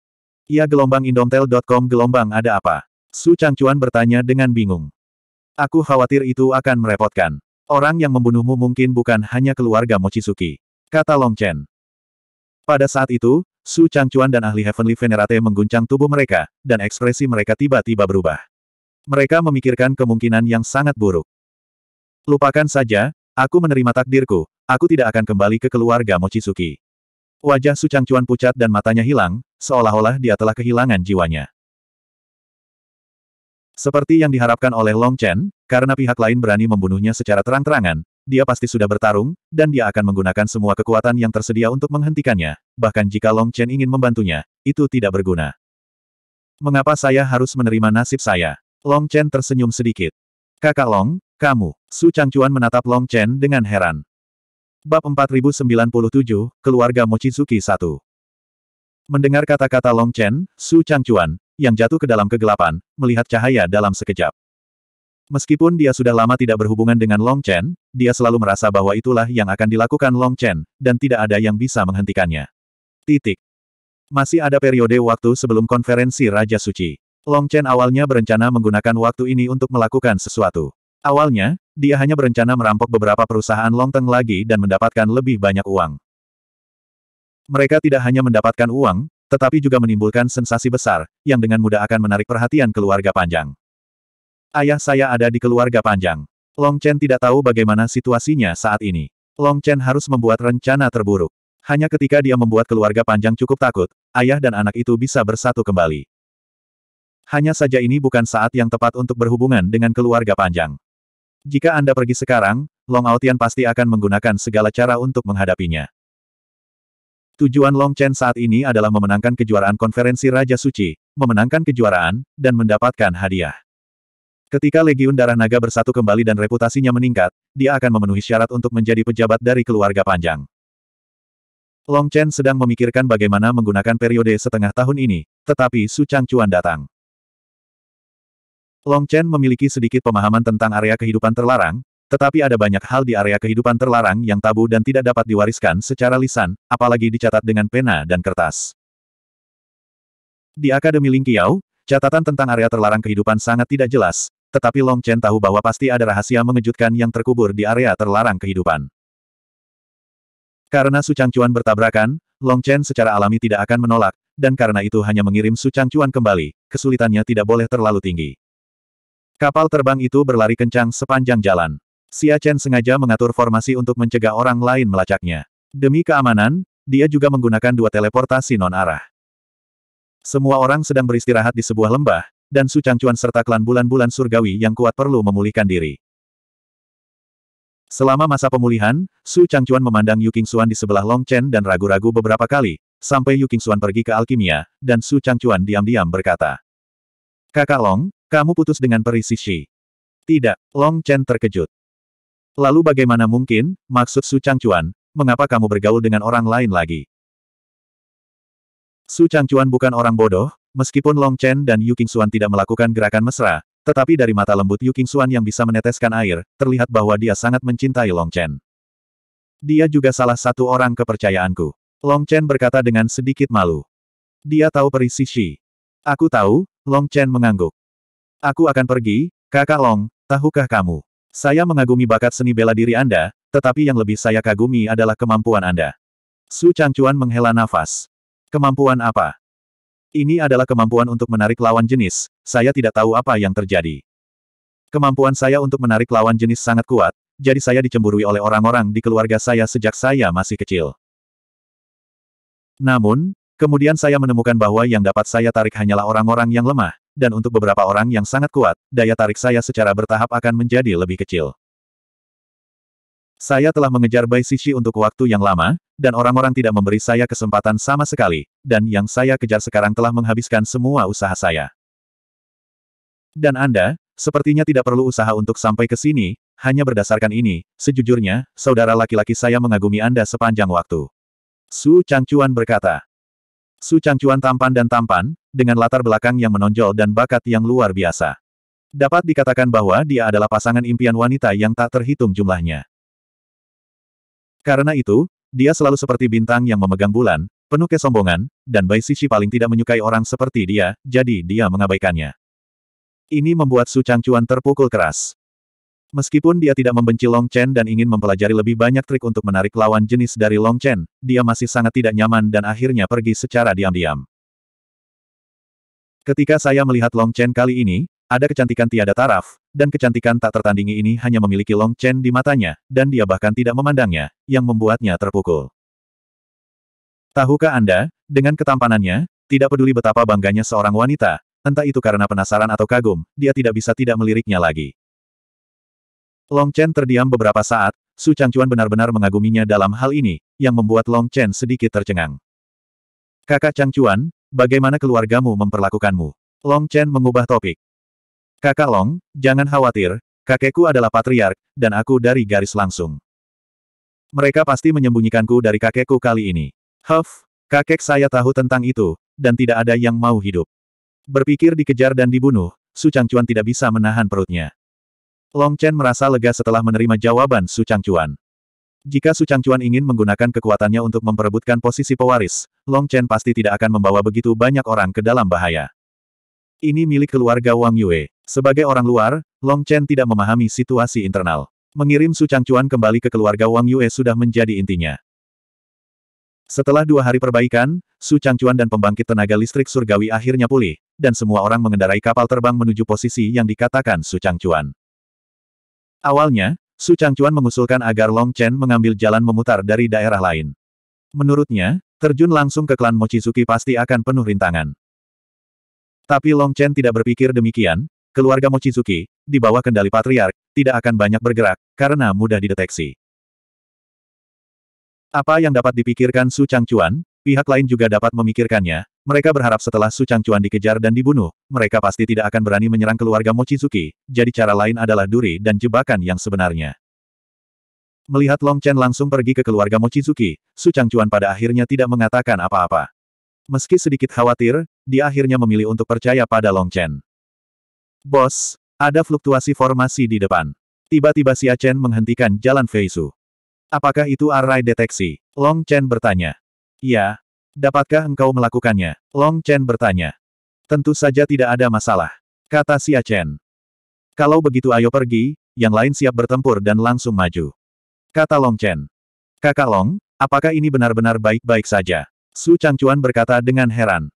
Ia gelombang indomtel.com gelombang ada apa? Su Changcuan bertanya dengan bingung. Aku khawatir itu akan merepotkan. Orang yang membunuhmu mungkin bukan hanya keluarga Mochizuki. Kata Long Chen. Pada saat itu, Su Changcuan dan ahli Heavenly Venerate mengguncang tubuh mereka, dan ekspresi mereka tiba-tiba berubah. Mereka memikirkan kemungkinan yang sangat buruk. Lupakan saja, aku menerima takdirku, aku tidak akan kembali ke keluarga Mochizuki. Wajah Su Changchuan pucat dan matanya hilang, seolah-olah dia telah kehilangan jiwanya. Seperti yang diharapkan oleh Long Chen, karena pihak lain berani membunuhnya secara terang-terangan, dia pasti sudah bertarung, dan dia akan menggunakan semua kekuatan yang tersedia untuk menghentikannya, bahkan jika Long Chen ingin membantunya, itu tidak berguna. Mengapa saya harus menerima nasib saya? Long Chen tersenyum sedikit. Kakak Long, kamu, Su Changchuan menatap Long Chen dengan heran. Bab 4097, Keluarga Mochizuki 1 Mendengar kata-kata Long Chen, Su Changchuan, yang jatuh ke dalam kegelapan, melihat cahaya dalam sekejap. Meskipun dia sudah lama tidak berhubungan dengan Long Chen, dia selalu merasa bahwa itulah yang akan dilakukan Long Chen, dan tidak ada yang bisa menghentikannya. Titik. Masih ada periode waktu sebelum konferensi Raja Suci. Long Chen awalnya berencana menggunakan waktu ini untuk melakukan sesuatu. Awalnya, dia hanya berencana merampok beberapa perusahaan longteng lagi dan mendapatkan lebih banyak uang. Mereka tidak hanya mendapatkan uang, tetapi juga menimbulkan sensasi besar, yang dengan mudah akan menarik perhatian keluarga panjang. Ayah saya ada di keluarga panjang. Long Chen tidak tahu bagaimana situasinya saat ini. Long Chen harus membuat rencana terburuk. Hanya ketika dia membuat keluarga panjang cukup takut, ayah dan anak itu bisa bersatu kembali. Hanya saja ini bukan saat yang tepat untuk berhubungan dengan keluarga panjang. Jika Anda pergi sekarang, Long Aotian pasti akan menggunakan segala cara untuk menghadapinya. Tujuan Long Chen saat ini adalah memenangkan kejuaraan konferensi Raja Suci, memenangkan kejuaraan, dan mendapatkan hadiah. Ketika Legiun Darah Naga bersatu kembali dan reputasinya meningkat, dia akan memenuhi syarat untuk menjadi pejabat dari keluarga panjang. Long Chen sedang memikirkan bagaimana menggunakan periode setengah tahun ini, tetapi Su Chuan datang. Long Chen memiliki sedikit pemahaman tentang area kehidupan terlarang, tetapi ada banyak hal di area kehidupan terlarang yang tabu dan tidak dapat diwariskan secara lisan, apalagi dicatat dengan pena dan kertas. Di Akademi Ling Qiao, catatan tentang area terlarang kehidupan sangat tidak jelas, tetapi Long Chen tahu bahwa pasti ada rahasia mengejutkan yang terkubur di area terlarang kehidupan. Karena Su Changcuan bertabrakan, Long Chen secara alami tidak akan menolak, dan karena itu hanya mengirim Su Changcuan kembali, kesulitannya tidak boleh terlalu tinggi. Kapal terbang itu berlari kencang sepanjang jalan. Xia Chen sengaja mengatur formasi untuk mencegah orang lain melacaknya. Demi keamanan, dia juga menggunakan dua teleportasi non-arah. Semua orang sedang beristirahat di sebuah lembah, dan Su Changchuan serta klan bulan-bulan surgawi yang kuat perlu memulihkan diri. Selama masa pemulihan, Su Changchuan memandang Yu Qingxuan di sebelah Long Chen dan ragu-ragu beberapa kali, sampai Yu Qingxuan pergi ke alkimia, dan Su Changchuan diam-diam berkata, Kakak Long, kamu putus dengan peri Sishi? Tidak, Long Chen terkejut. Lalu bagaimana mungkin, maksud Su Changchuan, mengapa kamu bergaul dengan orang lain lagi? Su Changchuan bukan orang bodoh, meskipun Long Chen dan Yu Xuan tidak melakukan gerakan mesra, tetapi dari mata lembut Yu Xuan yang bisa meneteskan air, terlihat bahwa dia sangat mencintai Long Chen. Dia juga salah satu orang kepercayaanku. Long Chen berkata dengan sedikit malu. Dia tahu peri Sishi. Aku tahu, Long Chen mengangguk. Aku akan pergi, kakak Long, tahukah kamu? Saya mengagumi bakat seni bela diri Anda, tetapi yang lebih saya kagumi adalah kemampuan Anda. Su Changchuan menghela nafas. Kemampuan apa? Ini adalah kemampuan untuk menarik lawan jenis, saya tidak tahu apa yang terjadi. Kemampuan saya untuk menarik lawan jenis sangat kuat, jadi saya dicemburui oleh orang-orang di keluarga saya sejak saya masih kecil. Namun, Kemudian saya menemukan bahwa yang dapat saya tarik hanyalah orang-orang yang lemah, dan untuk beberapa orang yang sangat kuat, daya tarik saya secara bertahap akan menjadi lebih kecil. Saya telah mengejar Bai Sisi untuk waktu yang lama, dan orang-orang tidak memberi saya kesempatan sama sekali, dan yang saya kejar sekarang telah menghabiskan semua usaha saya. Dan Anda, sepertinya tidak perlu usaha untuk sampai ke sini, hanya berdasarkan ini, sejujurnya, saudara laki-laki saya mengagumi Anda sepanjang waktu. Su Changchuan berkata, Su Changchuan tampan dan tampan, dengan latar belakang yang menonjol dan bakat yang luar biasa. Dapat dikatakan bahwa dia adalah pasangan impian wanita yang tak terhitung jumlahnya. Karena itu, dia selalu seperti bintang yang memegang bulan, penuh kesombongan, dan Bai Sisi paling tidak menyukai orang seperti dia, jadi dia mengabaikannya. Ini membuat Su Changchuan terpukul keras. Meskipun dia tidak membenci Long Chen dan ingin mempelajari lebih banyak trik untuk menarik lawan jenis dari Long Chen, dia masih sangat tidak nyaman dan akhirnya pergi secara diam-diam. Ketika saya melihat Long Chen kali ini, ada kecantikan tiada taraf, dan kecantikan tak tertandingi ini hanya memiliki Long Chen di matanya, dan dia bahkan tidak memandangnya, yang membuatnya terpukul. Tahukah Anda, dengan ketampanannya, tidak peduli betapa bangganya seorang wanita, entah itu karena penasaran atau kagum, dia tidak bisa tidak meliriknya lagi. Long Chen terdiam beberapa saat, Su Changchuan benar-benar mengaguminya dalam hal ini, yang membuat Long Chen sedikit tercengang. Kakak Changchuan, bagaimana keluargamu memperlakukanmu? Long Chen mengubah topik. Kakak Long, jangan khawatir, kakekku adalah patriark, dan aku dari garis langsung. Mereka pasti menyembunyikanku dari kakekku kali ini. Huff, kakek saya tahu tentang itu, dan tidak ada yang mau hidup. Berpikir dikejar dan dibunuh, Su Changchuan tidak bisa menahan perutnya. Long Chen merasa lega setelah menerima jawaban Su Changchuan. Jika Su Changchuan ingin menggunakan kekuatannya untuk memperebutkan posisi pewaris, Long Chen pasti tidak akan membawa begitu banyak orang ke dalam bahaya. Ini milik keluarga Wang Yue. Sebagai orang luar, Long Chen tidak memahami situasi internal. Mengirim Su Changchuan kembali ke keluarga Wang Yue sudah menjadi intinya. Setelah dua hari perbaikan, Su Changchuan dan pembangkit tenaga listrik surgawi akhirnya pulih, dan semua orang mengendarai kapal terbang menuju posisi yang dikatakan Su Changchuan. Awalnya, Su Changchuan mengusulkan agar Long Chen mengambil jalan memutar dari daerah lain. Menurutnya, terjun langsung ke klan Mochizuki pasti akan penuh rintangan. Tapi Long Chen tidak berpikir demikian, keluarga Mochizuki, di bawah kendali patriark, tidak akan banyak bergerak, karena mudah dideteksi. Apa yang dapat dipikirkan Su Changchuan, pihak lain juga dapat memikirkannya, mereka berharap setelah Su Changchuan dikejar dan dibunuh, mereka pasti tidak akan berani menyerang keluarga Mochizuki, jadi cara lain adalah duri dan jebakan yang sebenarnya. Melihat Long Chen langsung pergi ke keluarga Mochizuki, Su Changchuan pada akhirnya tidak mengatakan apa-apa. Meski sedikit khawatir, dia akhirnya memilih untuk percaya pada Long Chen. Bos, ada fluktuasi formasi di depan. Tiba-tiba Xia Chen menghentikan jalan Feisu. Apakah itu array deteksi? Long Chen bertanya. Ya, Dapatkah engkau melakukannya? Long Chen bertanya. Tentu saja tidak ada masalah. Kata Xia Chen. Kalau begitu ayo pergi, yang lain siap bertempur dan langsung maju. Kata Long Chen. Kakak Long, apakah ini benar-benar baik-baik saja? Su Changchuan berkata dengan heran.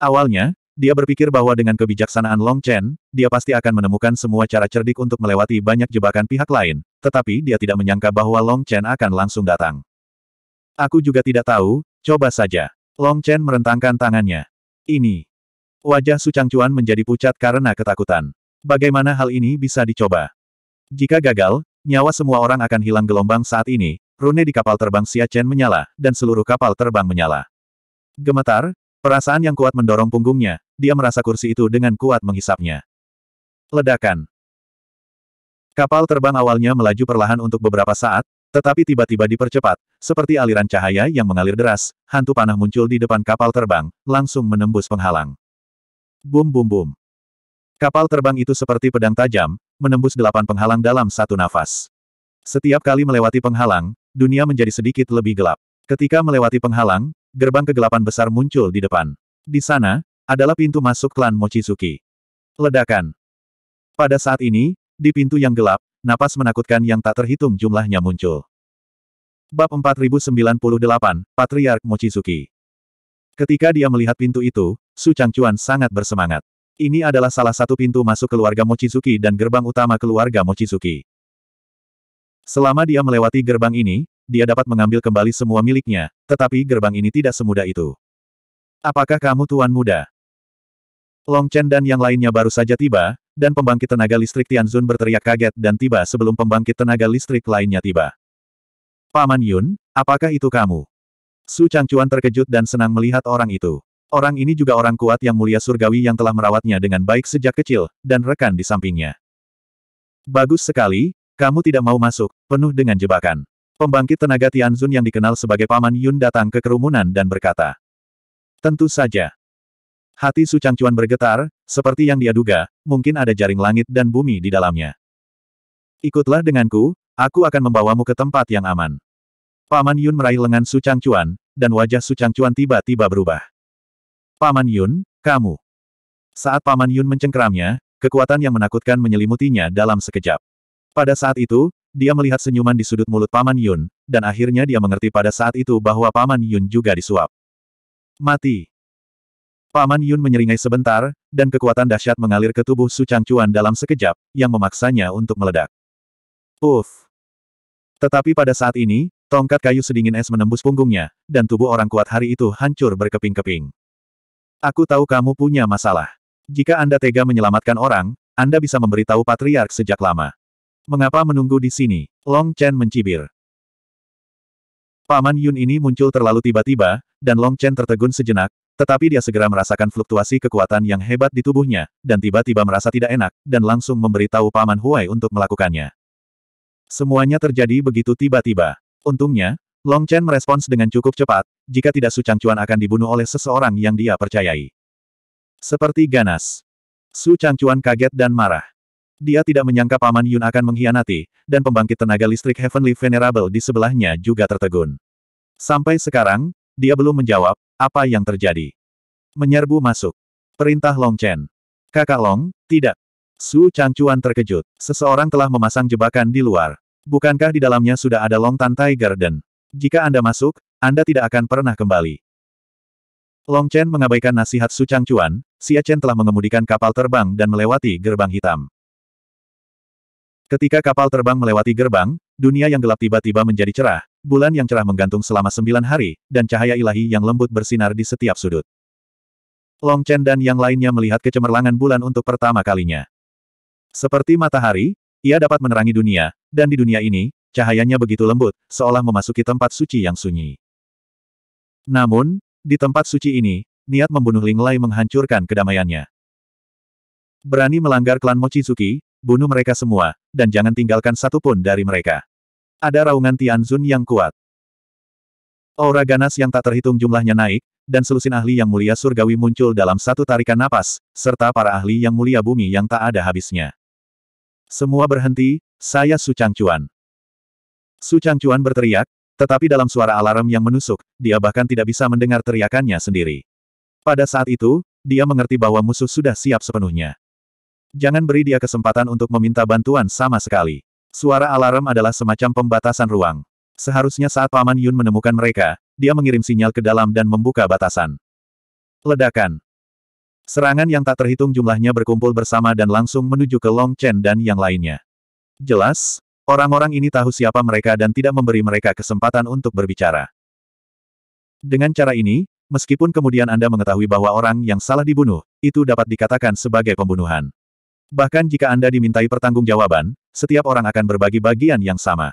Awalnya, dia berpikir bahwa dengan kebijaksanaan Long Chen, dia pasti akan menemukan semua cara cerdik untuk melewati banyak jebakan pihak lain, tetapi dia tidak menyangka bahwa Long Chen akan langsung datang. Aku juga tidak tahu, coba saja. Long Chen merentangkan tangannya. Ini. Wajah Su Changcuan menjadi pucat karena ketakutan. Bagaimana hal ini bisa dicoba? Jika gagal, nyawa semua orang akan hilang gelombang saat ini, rune di kapal terbang Chen menyala, dan seluruh kapal terbang menyala. Gemetar, perasaan yang kuat mendorong punggungnya, dia merasa kursi itu dengan kuat menghisapnya. Ledakan. Kapal terbang awalnya melaju perlahan untuk beberapa saat, tetapi tiba-tiba dipercepat, seperti aliran cahaya yang mengalir deras, hantu panah muncul di depan kapal terbang, langsung menembus penghalang. Bum bum bum. Kapal terbang itu seperti pedang tajam, menembus delapan penghalang dalam satu nafas. Setiap kali melewati penghalang, dunia menjadi sedikit lebih gelap. Ketika melewati penghalang, gerbang kegelapan besar muncul di depan. Di sana, adalah pintu masuk klan Mochizuki. Ledakan. Pada saat ini, di pintu yang gelap, napas menakutkan yang tak terhitung jumlahnya muncul. Bab 4098, Patriark Mochizuki Ketika dia melihat pintu itu, Su Changchuan sangat bersemangat. Ini adalah salah satu pintu masuk keluarga Mochizuki dan gerbang utama keluarga Mochizuki. Selama dia melewati gerbang ini, dia dapat mengambil kembali semua miliknya, tetapi gerbang ini tidak semudah itu. Apakah kamu tuan muda? Long Chen dan yang lainnya baru saja tiba, dan pembangkit tenaga listrik Tianzun berteriak kaget dan tiba sebelum pembangkit tenaga listrik lainnya tiba. Paman Yun, apakah itu kamu? Su Changchuan terkejut dan senang melihat orang itu. Orang ini juga orang kuat yang mulia surgawi yang telah merawatnya dengan baik sejak kecil, dan rekan di sampingnya. Bagus sekali, kamu tidak mau masuk, penuh dengan jebakan. Pembangkit tenaga Tianzun yang dikenal sebagai Paman Yun datang ke kerumunan dan berkata, Tentu saja, Hati Su Changcuan bergetar, seperti yang dia duga, mungkin ada jaring langit dan bumi di dalamnya. Ikutlah denganku, aku akan membawamu ke tempat yang aman. Paman Yun meraih lengan Su Changcuan, dan wajah Su Changcuan tiba-tiba berubah. Paman Yun, kamu. Saat Paman Yun mencengkeramnya, kekuatan yang menakutkan menyelimutinya dalam sekejap. Pada saat itu, dia melihat senyuman di sudut mulut Paman Yun, dan akhirnya dia mengerti pada saat itu bahwa Paman Yun juga disuap. Mati. Paman Yun menyeringai sebentar, dan kekuatan dahsyat mengalir ke tubuh Su Changcuan dalam sekejap, yang memaksanya untuk meledak. Uff! Tetapi pada saat ini, tongkat kayu sedingin es menembus punggungnya, dan tubuh orang kuat hari itu hancur berkeping-keping. Aku tahu kamu punya masalah. Jika Anda tega menyelamatkan orang, Anda bisa memberitahu Patriark sejak lama. Mengapa menunggu di sini? Long Chen mencibir. Paman Yun ini muncul terlalu tiba-tiba, dan Long Chen tertegun sejenak, tetapi dia segera merasakan fluktuasi kekuatan yang hebat di tubuhnya, dan tiba-tiba merasa tidak enak, dan langsung memberitahu Paman Huai untuk melakukannya. Semuanya terjadi begitu tiba-tiba. Untungnya, Long Chen merespons dengan cukup cepat, jika tidak Su Changchuan akan dibunuh oleh seseorang yang dia percayai. Seperti ganas. Su Changchuan kaget dan marah. Dia tidak menyangka Paman Yun akan mengkhianati, dan pembangkit tenaga listrik Heavenly Venerable di sebelahnya juga tertegun. Sampai sekarang, dia belum menjawab, apa yang terjadi? Menyerbu masuk. Perintah Long Chen. Kakak Long, tidak. Su Changchuan terkejut. Seseorang telah memasang jebakan di luar. Bukankah di dalamnya sudah ada Long Tantai Garden? Jika Anda masuk, Anda tidak akan pernah kembali. Long Chen mengabaikan nasihat Su Changchuan, Xia Chen telah mengemudikan kapal terbang dan melewati gerbang hitam. Ketika kapal terbang melewati gerbang, dunia yang gelap tiba-tiba menjadi cerah, bulan yang cerah menggantung selama sembilan hari, dan cahaya ilahi yang lembut bersinar di setiap sudut. Long Chen dan yang lainnya melihat kecemerlangan bulan untuk pertama kalinya. Seperti matahari, ia dapat menerangi dunia, dan di dunia ini, cahayanya begitu lembut, seolah memasuki tempat suci yang sunyi. Namun, di tempat suci ini, niat membunuh Ling Lai menghancurkan kedamaiannya. Berani melanggar klan Mochizuki, bunuh mereka semua, dan jangan tinggalkan satupun dari mereka. Ada raungan Tianzun yang kuat. Aura ganas yang tak terhitung jumlahnya naik, dan selusin ahli yang mulia surgawi muncul dalam satu tarikan napas, serta para ahli yang mulia bumi yang tak ada habisnya. Semua berhenti, saya Su Changchuan. Su Changchuan berteriak, tetapi dalam suara alarm yang menusuk, dia bahkan tidak bisa mendengar teriakannya sendiri. Pada saat itu, dia mengerti bahwa musuh sudah siap sepenuhnya. Jangan beri dia kesempatan untuk meminta bantuan sama sekali. Suara alarm adalah semacam pembatasan ruang. Seharusnya saat Paman Yun menemukan mereka, dia mengirim sinyal ke dalam dan membuka batasan. Ledakan. Serangan yang tak terhitung jumlahnya berkumpul bersama dan langsung menuju ke Long Chen dan yang lainnya. Jelas, orang-orang ini tahu siapa mereka dan tidak memberi mereka kesempatan untuk berbicara. Dengan cara ini, meskipun kemudian Anda mengetahui bahwa orang yang salah dibunuh, itu dapat dikatakan sebagai pembunuhan. Bahkan jika Anda dimintai pertanggungjawaban, setiap orang akan berbagi bagian yang sama.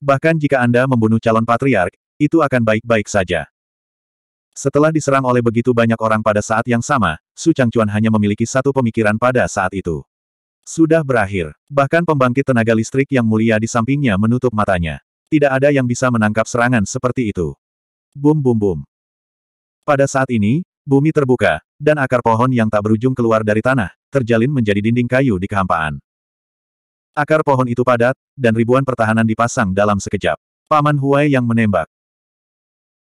Bahkan jika Anda membunuh calon patriark, itu akan baik-baik saja. Setelah diserang oleh begitu banyak orang pada saat yang sama, Su Changchuan hanya memiliki satu pemikiran pada saat itu. Sudah berakhir. Bahkan pembangkit tenaga listrik yang mulia di sampingnya menutup matanya. Tidak ada yang bisa menangkap serangan seperti itu. Bum bum bum. Pada saat ini, bumi terbuka, dan akar pohon yang tak berujung keluar dari tanah, terjalin menjadi dinding kayu di kehampaan. Akar pohon itu padat, dan ribuan pertahanan dipasang dalam sekejap. Paman Huai yang menembak.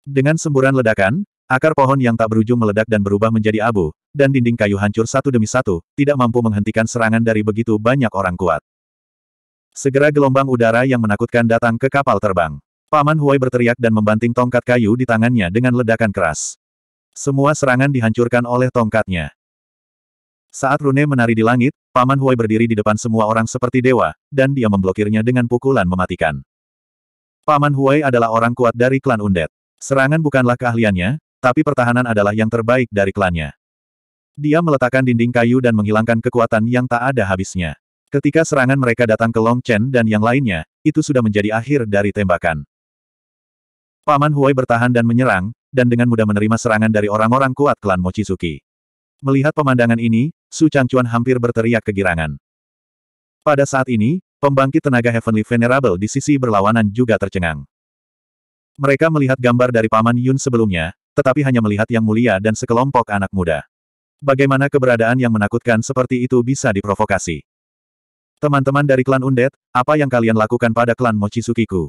Dengan semburan ledakan, akar pohon yang tak berujung meledak dan berubah menjadi abu, dan dinding kayu hancur satu demi satu, tidak mampu menghentikan serangan dari begitu banyak orang kuat. Segera gelombang udara yang menakutkan datang ke kapal terbang. Paman Huai berteriak dan membanting tongkat kayu di tangannya dengan ledakan keras. Semua serangan dihancurkan oleh tongkatnya. Saat Rune menari di langit, Paman Huai berdiri di depan semua orang seperti dewa, dan dia memblokirnya dengan pukulan mematikan. Paman Huai adalah orang kuat dari klan Undet. Serangan bukanlah keahliannya, tapi pertahanan adalah yang terbaik dari klannya. Dia meletakkan dinding kayu dan menghilangkan kekuatan yang tak ada habisnya. Ketika serangan mereka datang ke Long Chen dan yang lainnya, itu sudah menjadi akhir dari tembakan. Paman Huai bertahan dan menyerang, dan dengan mudah menerima serangan dari orang-orang kuat klan Mochizuki. Melihat pemandangan ini, Su Changchuan hampir berteriak kegirangan. Pada saat ini, pembangkit tenaga Heavenly Venerable di sisi berlawanan juga tercengang. Mereka melihat gambar dari Paman Yun sebelumnya, tetapi hanya melihat Yang Mulia dan sekelompok anak muda. Bagaimana keberadaan yang menakutkan seperti itu bisa diprovokasi? Teman-teman dari klan Undet, apa yang kalian lakukan pada klan Mochizukiku?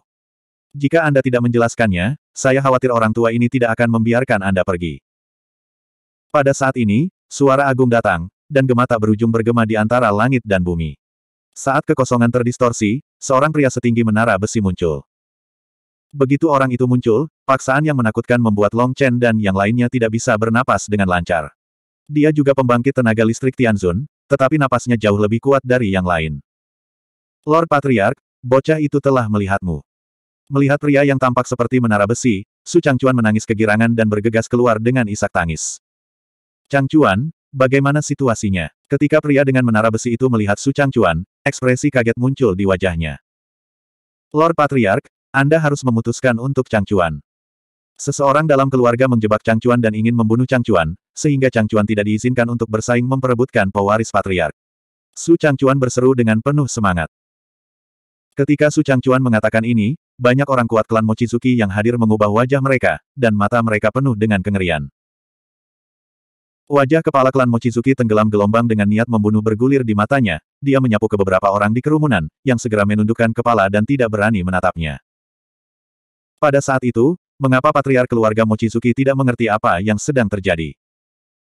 Jika Anda tidak menjelaskannya, saya khawatir orang tua ini tidak akan membiarkan Anda pergi. Pada saat ini, suara agung datang, dan gemata berujung bergema di antara langit dan bumi. Saat kekosongan terdistorsi, seorang pria setinggi menara besi muncul. Begitu orang itu muncul, paksaan yang menakutkan membuat Long Chen dan yang lainnya tidak bisa bernapas dengan lancar. Dia juga pembangkit tenaga listrik Tianzun, tetapi napasnya jauh lebih kuat dari yang lain. Lord Patriarch, bocah itu telah melihatmu. Melihat pria yang tampak seperti menara besi, Su Changcuan menangis kegirangan dan bergegas keluar dengan isak tangis. Changcuan, bagaimana situasinya? Ketika pria dengan menara besi itu melihat Su Changcuan, ekspresi kaget muncul di wajahnya. Lord Patriark, Anda harus memutuskan untuk Changcuan. Seseorang dalam keluarga menjebak Changcuan dan ingin membunuh Changcuan, sehingga Changcuan tidak diizinkan untuk bersaing memperebutkan pewaris Patriark. Su Changcuan berseru dengan penuh semangat. Ketika Su Changcuan mengatakan ini, banyak orang kuat klan Mochizuki yang hadir mengubah wajah mereka, dan mata mereka penuh dengan kengerian. Wajah kepala klan Mochizuki tenggelam gelombang dengan niat membunuh bergulir di matanya, dia menyapu ke beberapa orang di kerumunan, yang segera menundukkan kepala dan tidak berani menatapnya. Pada saat itu, mengapa patriar keluarga Mochizuki tidak mengerti apa yang sedang terjadi?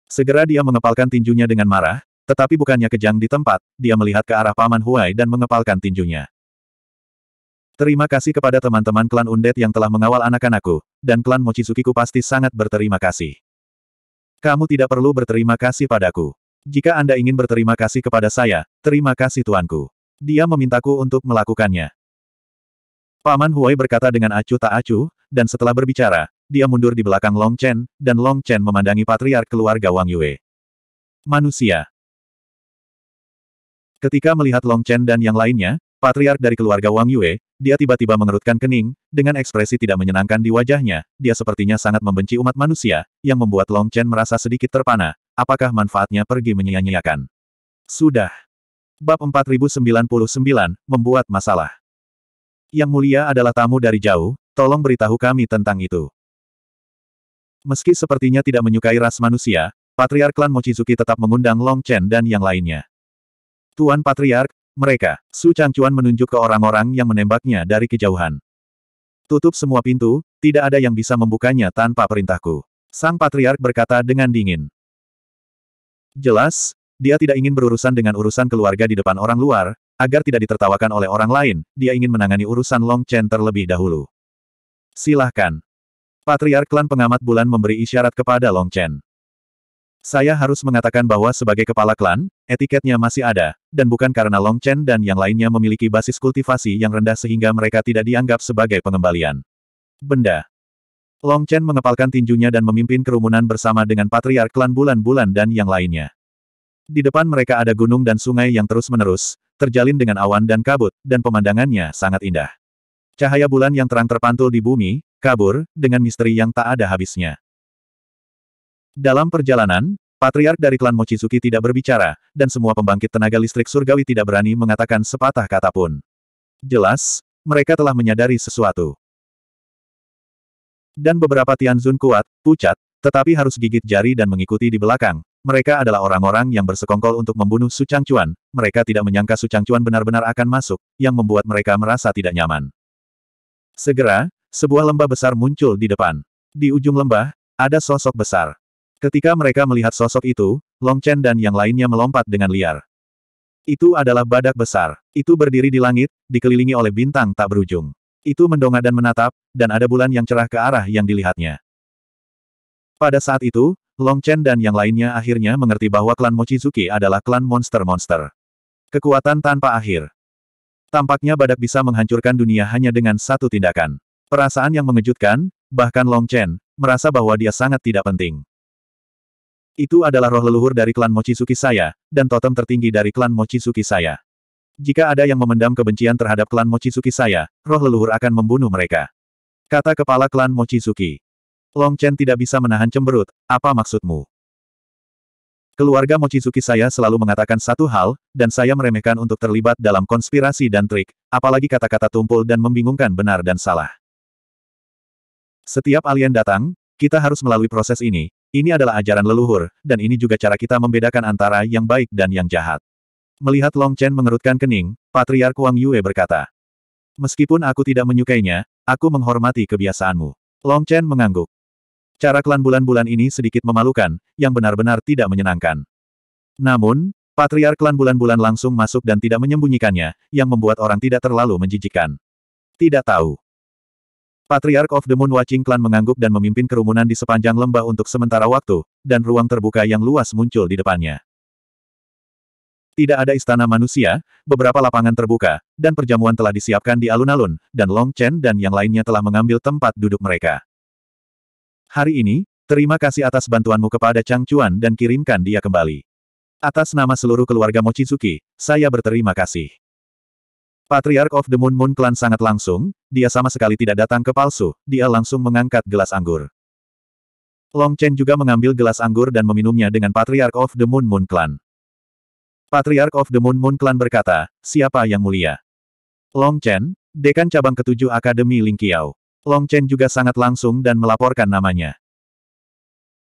Segera dia mengepalkan tinjunya dengan marah, tetapi bukannya kejang di tempat, dia melihat ke arah Paman Huai dan mengepalkan tinjunya. Terima kasih kepada teman-teman klan Undet yang telah mengawal anak-anakku, dan klan Mochizukiku pasti sangat berterima kasih. Kamu tidak perlu berterima kasih padaku. Jika Anda ingin berterima kasih kepada saya, terima kasih tuanku. Dia memintaku untuk melakukannya. Paman Huai berkata dengan acuh tak acuh, dan setelah berbicara, dia mundur di belakang Long Chen, dan Long Chen memandangi patriark keluarga Wang Yue. Manusia. Ketika melihat Long Chen dan yang lainnya, patriark dari keluarga Wang Yue, dia tiba-tiba mengerutkan kening, dengan ekspresi tidak menyenangkan di wajahnya, dia sepertinya sangat membenci umat manusia, yang membuat Long Chen merasa sedikit terpana, apakah manfaatnya pergi menyia-nyiakan. Sudah. Bab 4099, membuat masalah. Yang mulia adalah tamu dari jauh, tolong beritahu kami tentang itu. Meski sepertinya tidak menyukai ras manusia, Patriark Klan Mochizuki tetap mengundang Long Chen dan yang lainnya. Tuan Patriark, mereka. Su Changcuan menunjuk ke orang-orang yang menembaknya dari kejauhan. Tutup semua pintu, tidak ada yang bisa membukanya tanpa perintahku. Sang Patriark berkata dengan dingin. Jelas, dia tidak ingin berurusan dengan urusan keluarga di depan orang luar, agar tidak ditertawakan oleh orang lain, dia ingin menangani urusan Long Chen terlebih dahulu. Silahkan. Patriark Klan Pengamat Bulan memberi isyarat kepada Long Chen. Saya harus mengatakan bahwa sebagai kepala klan, etiketnya masih ada, dan bukan karena Long Chen dan yang lainnya memiliki basis kultivasi yang rendah sehingga mereka tidak dianggap sebagai pengembalian. Benda Long Chen mengepalkan tinjunya dan memimpin kerumunan bersama dengan Patriark Klan Bulan-Bulan dan yang lainnya. Di depan mereka ada gunung dan sungai yang terus-menerus, terjalin dengan awan dan kabut, dan pemandangannya sangat indah. Cahaya bulan yang terang terpantul di bumi, kabur, dengan misteri yang tak ada habisnya. Dalam perjalanan, patriark dari klan Mochizuki tidak berbicara, dan semua pembangkit tenaga listrik surgawi tidak berani mengatakan sepatah kata pun. Jelas, mereka telah menyadari sesuatu. Dan beberapa Tianzun kuat, pucat, tetapi harus gigit jari dan mengikuti di belakang. Mereka adalah orang-orang yang bersekongkol untuk membunuh Su Changcuan. Mereka tidak menyangka Su Changcuan benar-benar akan masuk, yang membuat mereka merasa tidak nyaman. Segera, sebuah lembah besar muncul di depan. Di ujung lembah, ada sosok besar. Ketika mereka melihat sosok itu, Long Chen dan yang lainnya melompat dengan liar. Itu adalah badak besar. Itu berdiri di langit, dikelilingi oleh bintang tak berujung. Itu mendongak dan menatap, dan ada bulan yang cerah ke arah yang dilihatnya. Pada saat itu, Long Chen dan yang lainnya akhirnya mengerti bahwa klan Mochizuki adalah klan monster-monster. Kekuatan tanpa akhir. Tampaknya badak bisa menghancurkan dunia hanya dengan satu tindakan. Perasaan yang mengejutkan, bahkan Long Chen, merasa bahwa dia sangat tidak penting. Itu adalah roh leluhur dari klan Mochizuki saya, dan totem tertinggi dari klan Mochizuki saya. Jika ada yang memendam kebencian terhadap klan Mochizuki saya, roh leluhur akan membunuh mereka. Kata kepala klan Mochizuki. Long Chen tidak bisa menahan cemberut, apa maksudmu? Keluarga Mochizuki saya selalu mengatakan satu hal, dan saya meremehkan untuk terlibat dalam konspirasi dan trik, apalagi kata-kata tumpul dan membingungkan benar dan salah. Setiap alien datang, kita harus melalui proses ini, ini adalah ajaran leluhur, dan ini juga cara kita membedakan antara yang baik dan yang jahat. Melihat Long Chen mengerutkan kening, Patriark Wang Yue berkata, Meskipun aku tidak menyukainya, aku menghormati kebiasaanmu. Long Chen mengangguk. Cara klan bulan-bulan ini sedikit memalukan, yang benar-benar tidak menyenangkan. Namun, Patriar klan bulan-bulan langsung masuk dan tidak menyembunyikannya, yang membuat orang tidak terlalu menjijikan. Tidak tahu. Patriark of the Moon Watching Clan mengangguk dan memimpin kerumunan di sepanjang lembah untuk sementara waktu, dan ruang terbuka yang luas muncul di depannya. Tidak ada istana manusia, beberapa lapangan terbuka, dan perjamuan telah disiapkan di alun-alun, dan Long Chen dan yang lainnya telah mengambil tempat duduk mereka. Hari ini, terima kasih atas bantuanmu kepada Chang Chuan dan kirimkan dia kembali. Atas nama seluruh keluarga Mochizuki, saya berterima kasih. Patriark of the Moon Moon Clan sangat langsung, dia sama sekali tidak datang ke palsu, dia langsung mengangkat gelas anggur. Long Chen juga mengambil gelas anggur dan meminumnya dengan Patriark of the Moon Moon Clan. Patriarch of the Moon Moon Clan berkata, siapa yang mulia? Long Chen, Dekan Cabang Ketujuh Akademi Ling Qiao? Long Chen juga sangat langsung dan melaporkan namanya.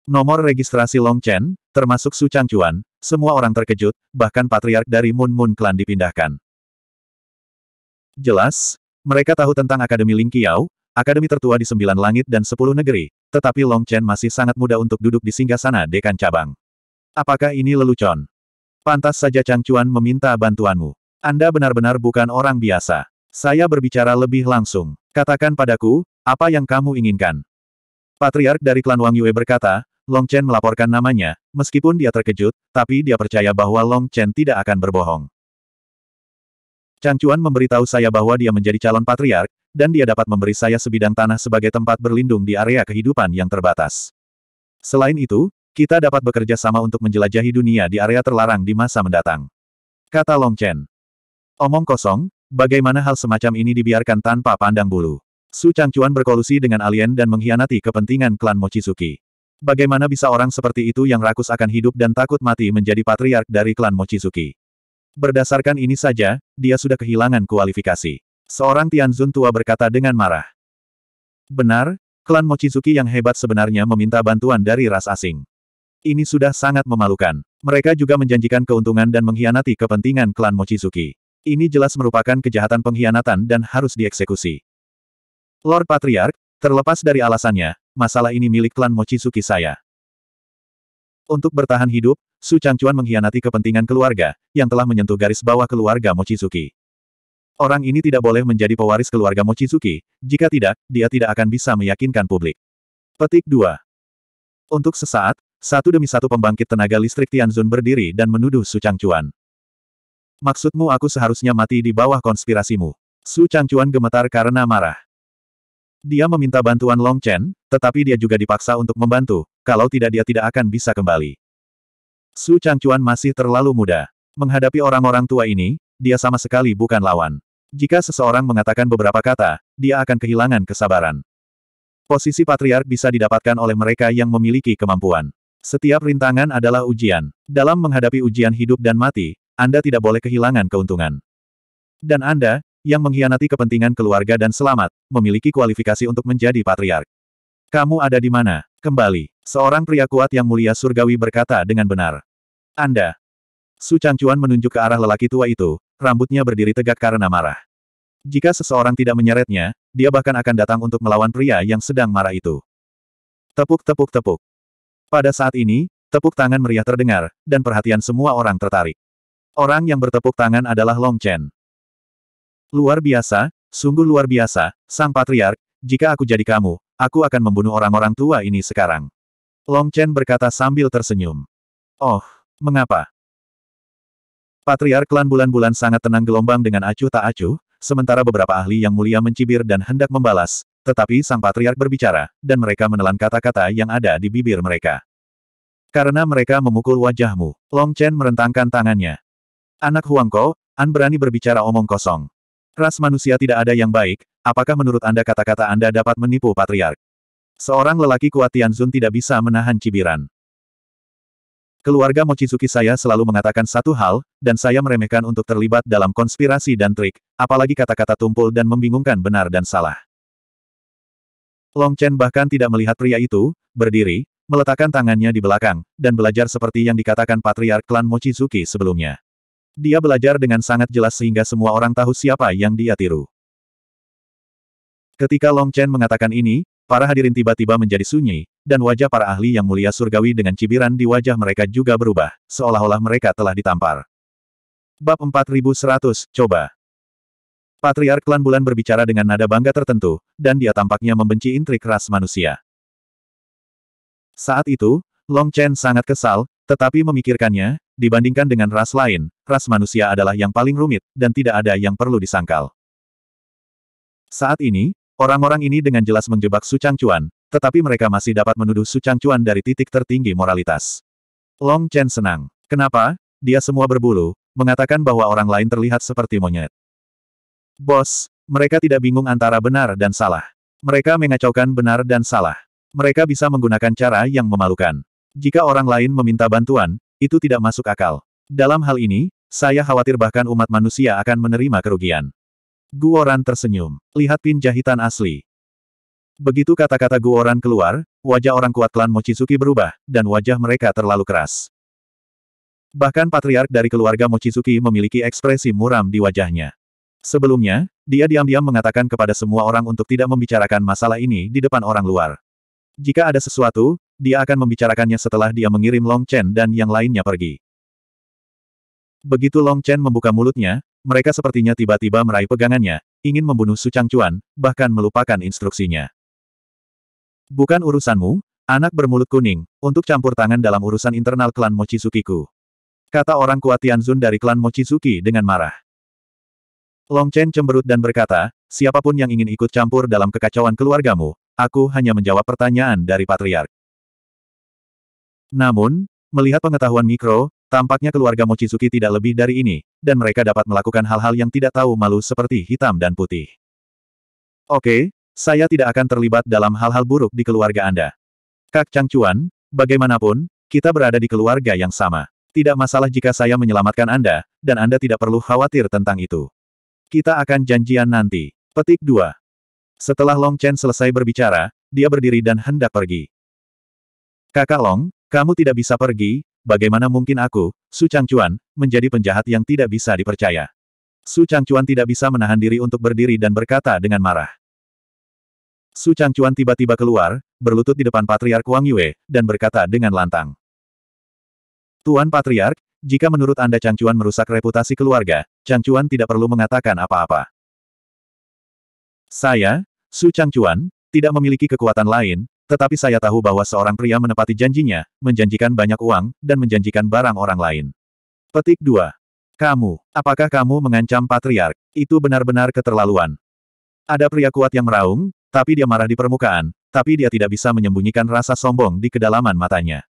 Nomor registrasi Long Chen, termasuk Su Changchuan, semua orang terkejut, bahkan patriark dari Moon Moon Clan dipindahkan. Jelas, mereka tahu tentang Akademi Ling Qiao, akademi tertua di sembilan langit dan sepuluh negeri, tetapi Long Chen masih sangat muda untuk duduk di Singgah Sana dekan cabang. Apakah ini lelucon? Pantas saja Chang Chuan meminta bantuanmu. Anda benar-benar bukan orang biasa. Saya berbicara lebih langsung. Katakan padaku, apa yang kamu inginkan? Patriark dari klan Wang Yue berkata, Long Chen melaporkan namanya, meskipun dia terkejut, tapi dia percaya bahwa Long Chen tidak akan berbohong. Chan Chuan memberitahu saya bahwa dia menjadi calon patriark, dan dia dapat memberi saya sebidang tanah sebagai tempat berlindung di area kehidupan yang terbatas. Selain itu, kita dapat bekerja sama untuk menjelajahi dunia di area terlarang di masa mendatang. Kata Long Chen. Omong kosong, bagaimana hal semacam ini dibiarkan tanpa pandang bulu. Su Changchuan berkolusi dengan alien dan mengkhianati kepentingan klan Mochizuki. Bagaimana bisa orang seperti itu yang rakus akan hidup dan takut mati menjadi patriark dari klan Mochizuki? Berdasarkan ini saja, dia sudah kehilangan kualifikasi. Seorang Tianzun tua berkata dengan marah. Benar, klan Mochizuki yang hebat sebenarnya meminta bantuan dari ras asing. Ini sudah sangat memalukan. Mereka juga menjanjikan keuntungan dan mengkhianati kepentingan klan Mochizuki. Ini jelas merupakan kejahatan pengkhianatan dan harus dieksekusi. Lord Patriark, terlepas dari alasannya, masalah ini milik klan Mochizuki saya. Untuk bertahan hidup, Su Changchuan mengkhianati kepentingan keluarga, yang telah menyentuh garis bawah keluarga Mochizuki. Orang ini tidak boleh menjadi pewaris keluarga Mochizuki, jika tidak, dia tidak akan bisa meyakinkan publik. Petik 2. Untuk sesaat, satu demi satu pembangkit tenaga listrik Tianzun berdiri dan menuduh Su Changchuan. Maksudmu aku seharusnya mati di bawah konspirasimu? Su Changchuan gemetar karena marah. Dia meminta bantuan Long Chen, tetapi dia juga dipaksa untuk membantu, kalau tidak dia tidak akan bisa kembali. Su Changchuan masih terlalu muda. Menghadapi orang-orang tua ini, dia sama sekali bukan lawan. Jika seseorang mengatakan beberapa kata, dia akan kehilangan kesabaran. Posisi patriark bisa didapatkan oleh mereka yang memiliki kemampuan. Setiap rintangan adalah ujian. Dalam menghadapi ujian hidup dan mati, Anda tidak boleh kehilangan keuntungan. Dan Anda, yang mengkhianati kepentingan keluarga dan selamat, memiliki kualifikasi untuk menjadi patriark. Kamu ada di mana? Kembali. Seorang pria kuat yang mulia surgawi berkata dengan benar. Anda. Su Changcuan menunjuk ke arah lelaki tua itu, rambutnya berdiri tegak karena marah. Jika seseorang tidak menyeretnya, dia bahkan akan datang untuk melawan pria yang sedang marah itu. Tepuk tepuk tepuk. Pada saat ini, tepuk tangan meriah terdengar, dan perhatian semua orang tertarik. Orang yang bertepuk tangan adalah Long Chen. Luar biasa, sungguh luar biasa, sang patriark, jika aku jadi kamu, Aku akan membunuh orang-orang tua ini sekarang. Long Chen berkata sambil tersenyum. Oh, mengapa? Patriark klan bulan-bulan sangat tenang gelombang dengan acuh tak acuh, sementara beberapa ahli yang mulia mencibir dan hendak membalas, tetapi sang patriark berbicara, dan mereka menelan kata-kata yang ada di bibir mereka. Karena mereka memukul wajahmu, Long Chen merentangkan tangannya. Anak Huangko, An berani berbicara omong kosong. Ras manusia tidak ada yang baik, Apakah menurut Anda kata-kata Anda dapat menipu patriark? Seorang lelaki kuat Tianzun tidak bisa menahan cibiran. Keluarga Mochizuki saya selalu mengatakan satu hal, dan saya meremehkan untuk terlibat dalam konspirasi dan trik, apalagi kata-kata tumpul dan membingungkan benar dan salah. Long Chen bahkan tidak melihat pria itu, berdiri, meletakkan tangannya di belakang, dan belajar seperti yang dikatakan patriark klan Mochizuki sebelumnya. Dia belajar dengan sangat jelas sehingga semua orang tahu siapa yang dia tiru. Ketika Long Chen mengatakan ini, para hadirin tiba-tiba menjadi sunyi, dan wajah para ahli yang mulia surgawi dengan cibiran di wajah mereka juga berubah, seolah-olah mereka telah ditampar. Bab 4100, Coba Patriark Klan Bulan berbicara dengan nada bangga tertentu, dan dia tampaknya membenci intrik ras manusia. Saat itu, Long Chen sangat kesal, tetapi memikirkannya, dibandingkan dengan ras lain, ras manusia adalah yang paling rumit, dan tidak ada yang perlu disangkal. Saat ini, Orang-orang ini dengan jelas menjebak Su Changcuan, tetapi mereka masih dapat menuduh Su Changcuan dari titik tertinggi moralitas. Long Chen senang. Kenapa? Dia semua berbulu, mengatakan bahwa orang lain terlihat seperti monyet. Bos, mereka tidak bingung antara benar dan salah. Mereka mengacaukan benar dan salah. Mereka bisa menggunakan cara yang memalukan. Jika orang lain meminta bantuan, itu tidak masuk akal. Dalam hal ini, saya khawatir bahkan umat manusia akan menerima kerugian. Guoran tersenyum. Lihat pin jahitan asli. Begitu kata-kata Guoran keluar, wajah orang kuat klan Mochizuki berubah, dan wajah mereka terlalu keras. Bahkan patriark dari keluarga Mochizuki memiliki ekspresi muram di wajahnya. Sebelumnya, dia diam-diam mengatakan kepada semua orang untuk tidak membicarakan masalah ini di depan orang luar. Jika ada sesuatu, dia akan membicarakannya setelah dia mengirim Long Chen dan yang lainnya pergi. Begitu Long Chen membuka mulutnya, mereka sepertinya tiba-tiba meraih pegangannya, ingin membunuh Su Changcuan, bahkan melupakan instruksinya. Bukan urusanmu, anak bermulut kuning, untuk campur tangan dalam urusan internal klan Mochizukiku. Kata orang kuat Tianzun dari klan Mochizuki dengan marah. Long Chen cemberut dan berkata, siapapun yang ingin ikut campur dalam kekacauan keluargamu, aku hanya menjawab pertanyaan dari Patriark. Namun, melihat pengetahuan mikro, Tampaknya keluarga Mochizuki tidak lebih dari ini, dan mereka dapat melakukan hal-hal yang tidak tahu malu seperti hitam dan putih. Oke, saya tidak akan terlibat dalam hal-hal buruk di keluarga Anda. Kak Changchuan. bagaimanapun, kita berada di keluarga yang sama. Tidak masalah jika saya menyelamatkan Anda, dan Anda tidak perlu khawatir tentang itu. Kita akan janjian nanti. Petik 2. Setelah Long Chen selesai berbicara, dia berdiri dan hendak pergi. Kakak Long, kamu tidak bisa pergi, Bagaimana mungkin aku, Su Changchuan, menjadi penjahat yang tidak bisa dipercaya? Su Changchuan tidak bisa menahan diri untuk berdiri dan berkata dengan marah. Su Changchuan tiba-tiba keluar, berlutut di depan Patriark Wang Yue, dan berkata dengan lantang. Tuan Patriark, jika menurut Anda Changchuan merusak reputasi keluarga, Changchuan tidak perlu mengatakan apa-apa. Saya, Su Changchuan, tidak memiliki kekuatan lain, tetapi saya tahu bahwa seorang pria menepati janjinya, menjanjikan banyak uang, dan menjanjikan barang orang lain. Petik 2. Kamu, apakah kamu mengancam patriark? Itu benar-benar keterlaluan. Ada pria kuat yang meraung, tapi dia marah di permukaan, tapi dia tidak bisa menyembunyikan rasa sombong di kedalaman matanya.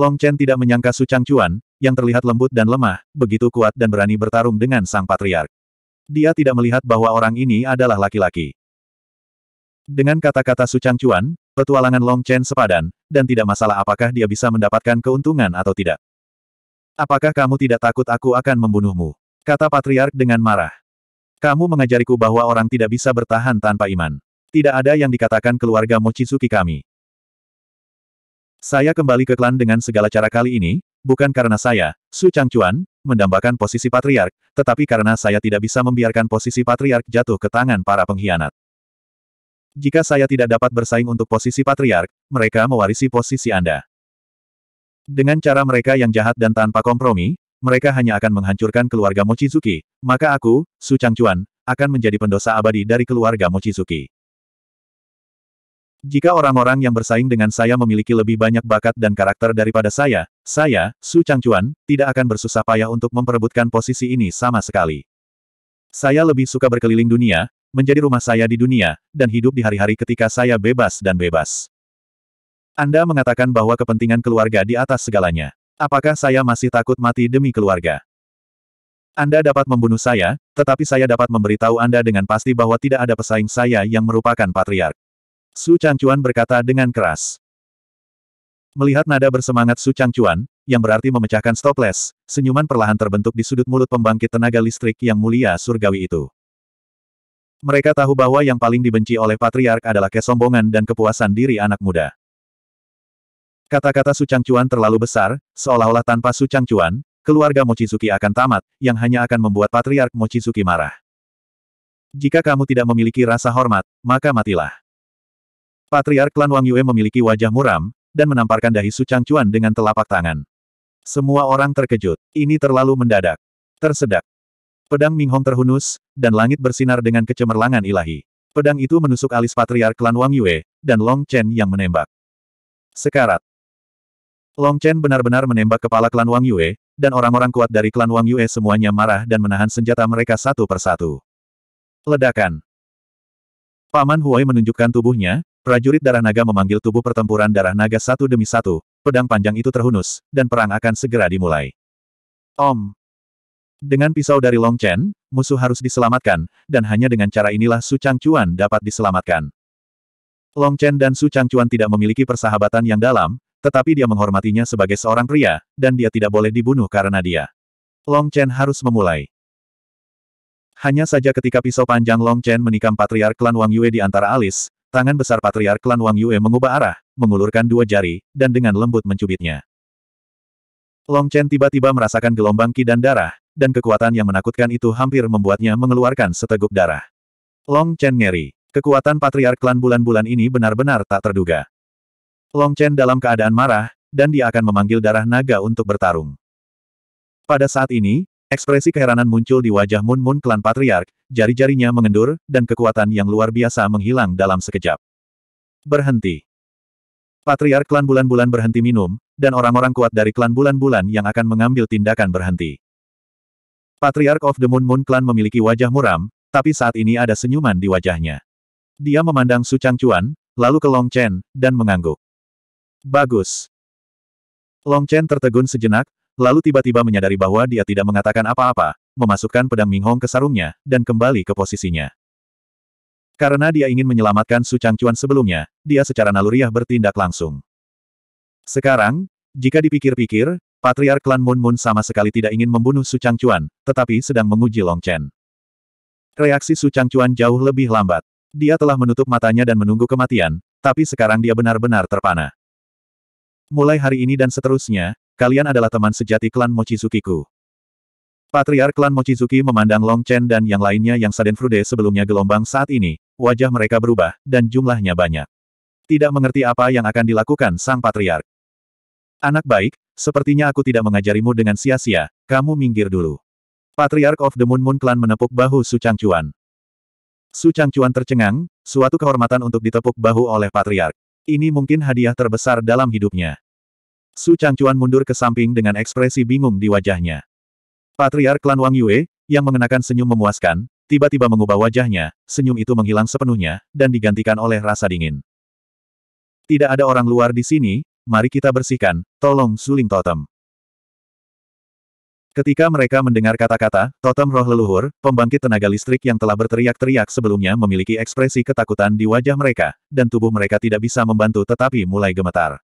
Long Chen tidak menyangka Su Chuan, yang terlihat lembut dan lemah, begitu kuat dan berani bertarung dengan sang patriark. Dia tidak melihat bahwa orang ini adalah laki-laki. Dengan kata-kata Su petualangan Long Chen sepadan, dan tidak masalah apakah dia bisa mendapatkan keuntungan atau tidak. Apakah kamu tidak takut aku akan membunuhmu? Kata Patriark dengan marah. Kamu mengajariku bahwa orang tidak bisa bertahan tanpa iman. Tidak ada yang dikatakan keluarga Mochizuki kami. Saya kembali ke klan dengan segala cara kali ini, bukan karena saya, Su mendambakan posisi patriark, tetapi karena saya tidak bisa membiarkan posisi patriark jatuh ke tangan para pengkhianat. Jika saya tidak dapat bersaing untuk posisi patriark, mereka mewarisi posisi Anda. Dengan cara mereka yang jahat dan tanpa kompromi, mereka hanya akan menghancurkan keluarga Mochizuki, maka aku, Su Changchuan, akan menjadi pendosa abadi dari keluarga Mochizuki. Jika orang-orang yang bersaing dengan saya memiliki lebih banyak bakat dan karakter daripada saya, saya, Su Changchuan, tidak akan bersusah payah untuk memperebutkan posisi ini sama sekali. Saya lebih suka berkeliling dunia, menjadi rumah saya di dunia, dan hidup di hari-hari ketika saya bebas dan bebas. Anda mengatakan bahwa kepentingan keluarga di atas segalanya. Apakah saya masih takut mati demi keluarga? Anda dapat membunuh saya, tetapi saya dapat memberitahu Anda dengan pasti bahwa tidak ada pesaing saya yang merupakan patriark. Su Changchuan berkata dengan keras. Melihat nada bersemangat Su Changchuan, yang berarti memecahkan stopless, senyuman perlahan terbentuk di sudut mulut pembangkit tenaga listrik yang mulia surgawi itu. Mereka tahu bahwa yang paling dibenci oleh patriark adalah kesombongan dan kepuasan diri anak muda. Kata-kata Sucang Cuan terlalu besar, seolah-olah tanpa Sucang Cuan, keluarga Mochizuki akan tamat, yang hanya akan membuat patriark Mochizuki marah. Jika kamu tidak memiliki rasa hormat, maka matilah. Patriark klan Wang Yue memiliki wajah muram, dan menamparkan dahi Sucang Cuan dengan telapak tangan. Semua orang terkejut. Ini terlalu mendadak. Tersedak. Pedang Ming Hong terhunus, dan langit bersinar dengan kecemerlangan ilahi. Pedang itu menusuk alis patriark klan Wang Yue, dan Long Chen yang menembak. Sekarat. Long Chen benar-benar menembak kepala klan Wang Yue, dan orang-orang kuat dari klan Wang Yue semuanya marah dan menahan senjata mereka satu persatu. Ledakan. Paman Huai menunjukkan tubuhnya, prajurit darah naga memanggil tubuh pertempuran darah naga satu demi satu, pedang panjang itu terhunus, dan perang akan segera dimulai. Om. Dengan pisau dari Long Chen, musuh harus diselamatkan, dan hanya dengan cara inilah Su Chuan dapat diselamatkan. Long Chen dan Su Chuan tidak memiliki persahabatan yang dalam, tetapi dia menghormatinya sebagai seorang pria, dan dia tidak boleh dibunuh karena dia. Long Chen harus memulai. Hanya saja ketika pisau panjang Long Chen menikam patriark klan Wang Yue di antara alis, tangan besar patriark klan Wang Yue mengubah arah, mengulurkan dua jari, dan dengan lembut mencubitnya. Long Chen tiba-tiba merasakan gelombang ki dan darah, dan kekuatan yang menakutkan itu hampir membuatnya mengeluarkan seteguk darah. Long Chen ngeri. Kekuatan patriark klan bulan-bulan ini benar-benar tak terduga. Long Chen dalam keadaan marah, dan dia akan memanggil darah naga untuk bertarung. Pada saat ini, ekspresi keheranan muncul di wajah Mun Mun klan patriark, jari-jarinya mengendur, dan kekuatan yang luar biasa menghilang dalam sekejap. Berhenti. Patriark klan bulan-bulan berhenti minum, dan orang-orang kuat dari klan bulan-bulan yang akan mengambil tindakan berhenti. Patriark of the Moon Moon Clan memiliki wajah muram, tapi saat ini ada senyuman di wajahnya. Dia memandang Su Changchuan, lalu ke Long Chen, dan mengangguk. Bagus. Long Chen tertegun sejenak, lalu tiba-tiba menyadari bahwa dia tidak mengatakan apa-apa, memasukkan pedang Ming Hong ke sarungnya, dan kembali ke posisinya. Karena dia ingin menyelamatkan Su Changchuan sebelumnya, dia secara naluriah bertindak langsung. Sekarang, jika dipikir-pikir, Patriark klan Moon Moon sama sekali tidak ingin membunuh Su Chuan, tetapi sedang menguji Long Chen. Reaksi Su Chuan jauh lebih lambat. Dia telah menutup matanya dan menunggu kematian, tapi sekarang dia benar-benar terpana. Mulai hari ini dan seterusnya, kalian adalah teman sejati klan Mochizukiku. Patriark klan Mochizuki memandang Long Chen dan yang lainnya yang Saden Frude sebelumnya gelombang saat ini, wajah mereka berubah, dan jumlahnya banyak. Tidak mengerti apa yang akan dilakukan sang patriark. Anak baik, Sepertinya aku tidak mengajarimu dengan sia-sia, kamu minggir dulu. Patriark of the Moon Moon Clan menepuk bahu Su Changchuan. Su Changchuan tercengang, suatu kehormatan untuk ditepuk bahu oleh patriark. Ini mungkin hadiah terbesar dalam hidupnya. Su Changchuan mundur ke samping dengan ekspresi bingung di wajahnya. Patriark klan Wang Yue, yang mengenakan senyum memuaskan, tiba-tiba mengubah wajahnya, senyum itu menghilang sepenuhnya, dan digantikan oleh rasa dingin. Tidak ada orang luar di sini, mari kita bersihkan, tolong suling totem. Ketika mereka mendengar kata-kata, totem roh leluhur, pembangkit tenaga listrik yang telah berteriak-teriak sebelumnya memiliki ekspresi ketakutan di wajah mereka, dan tubuh mereka tidak bisa membantu tetapi mulai gemetar.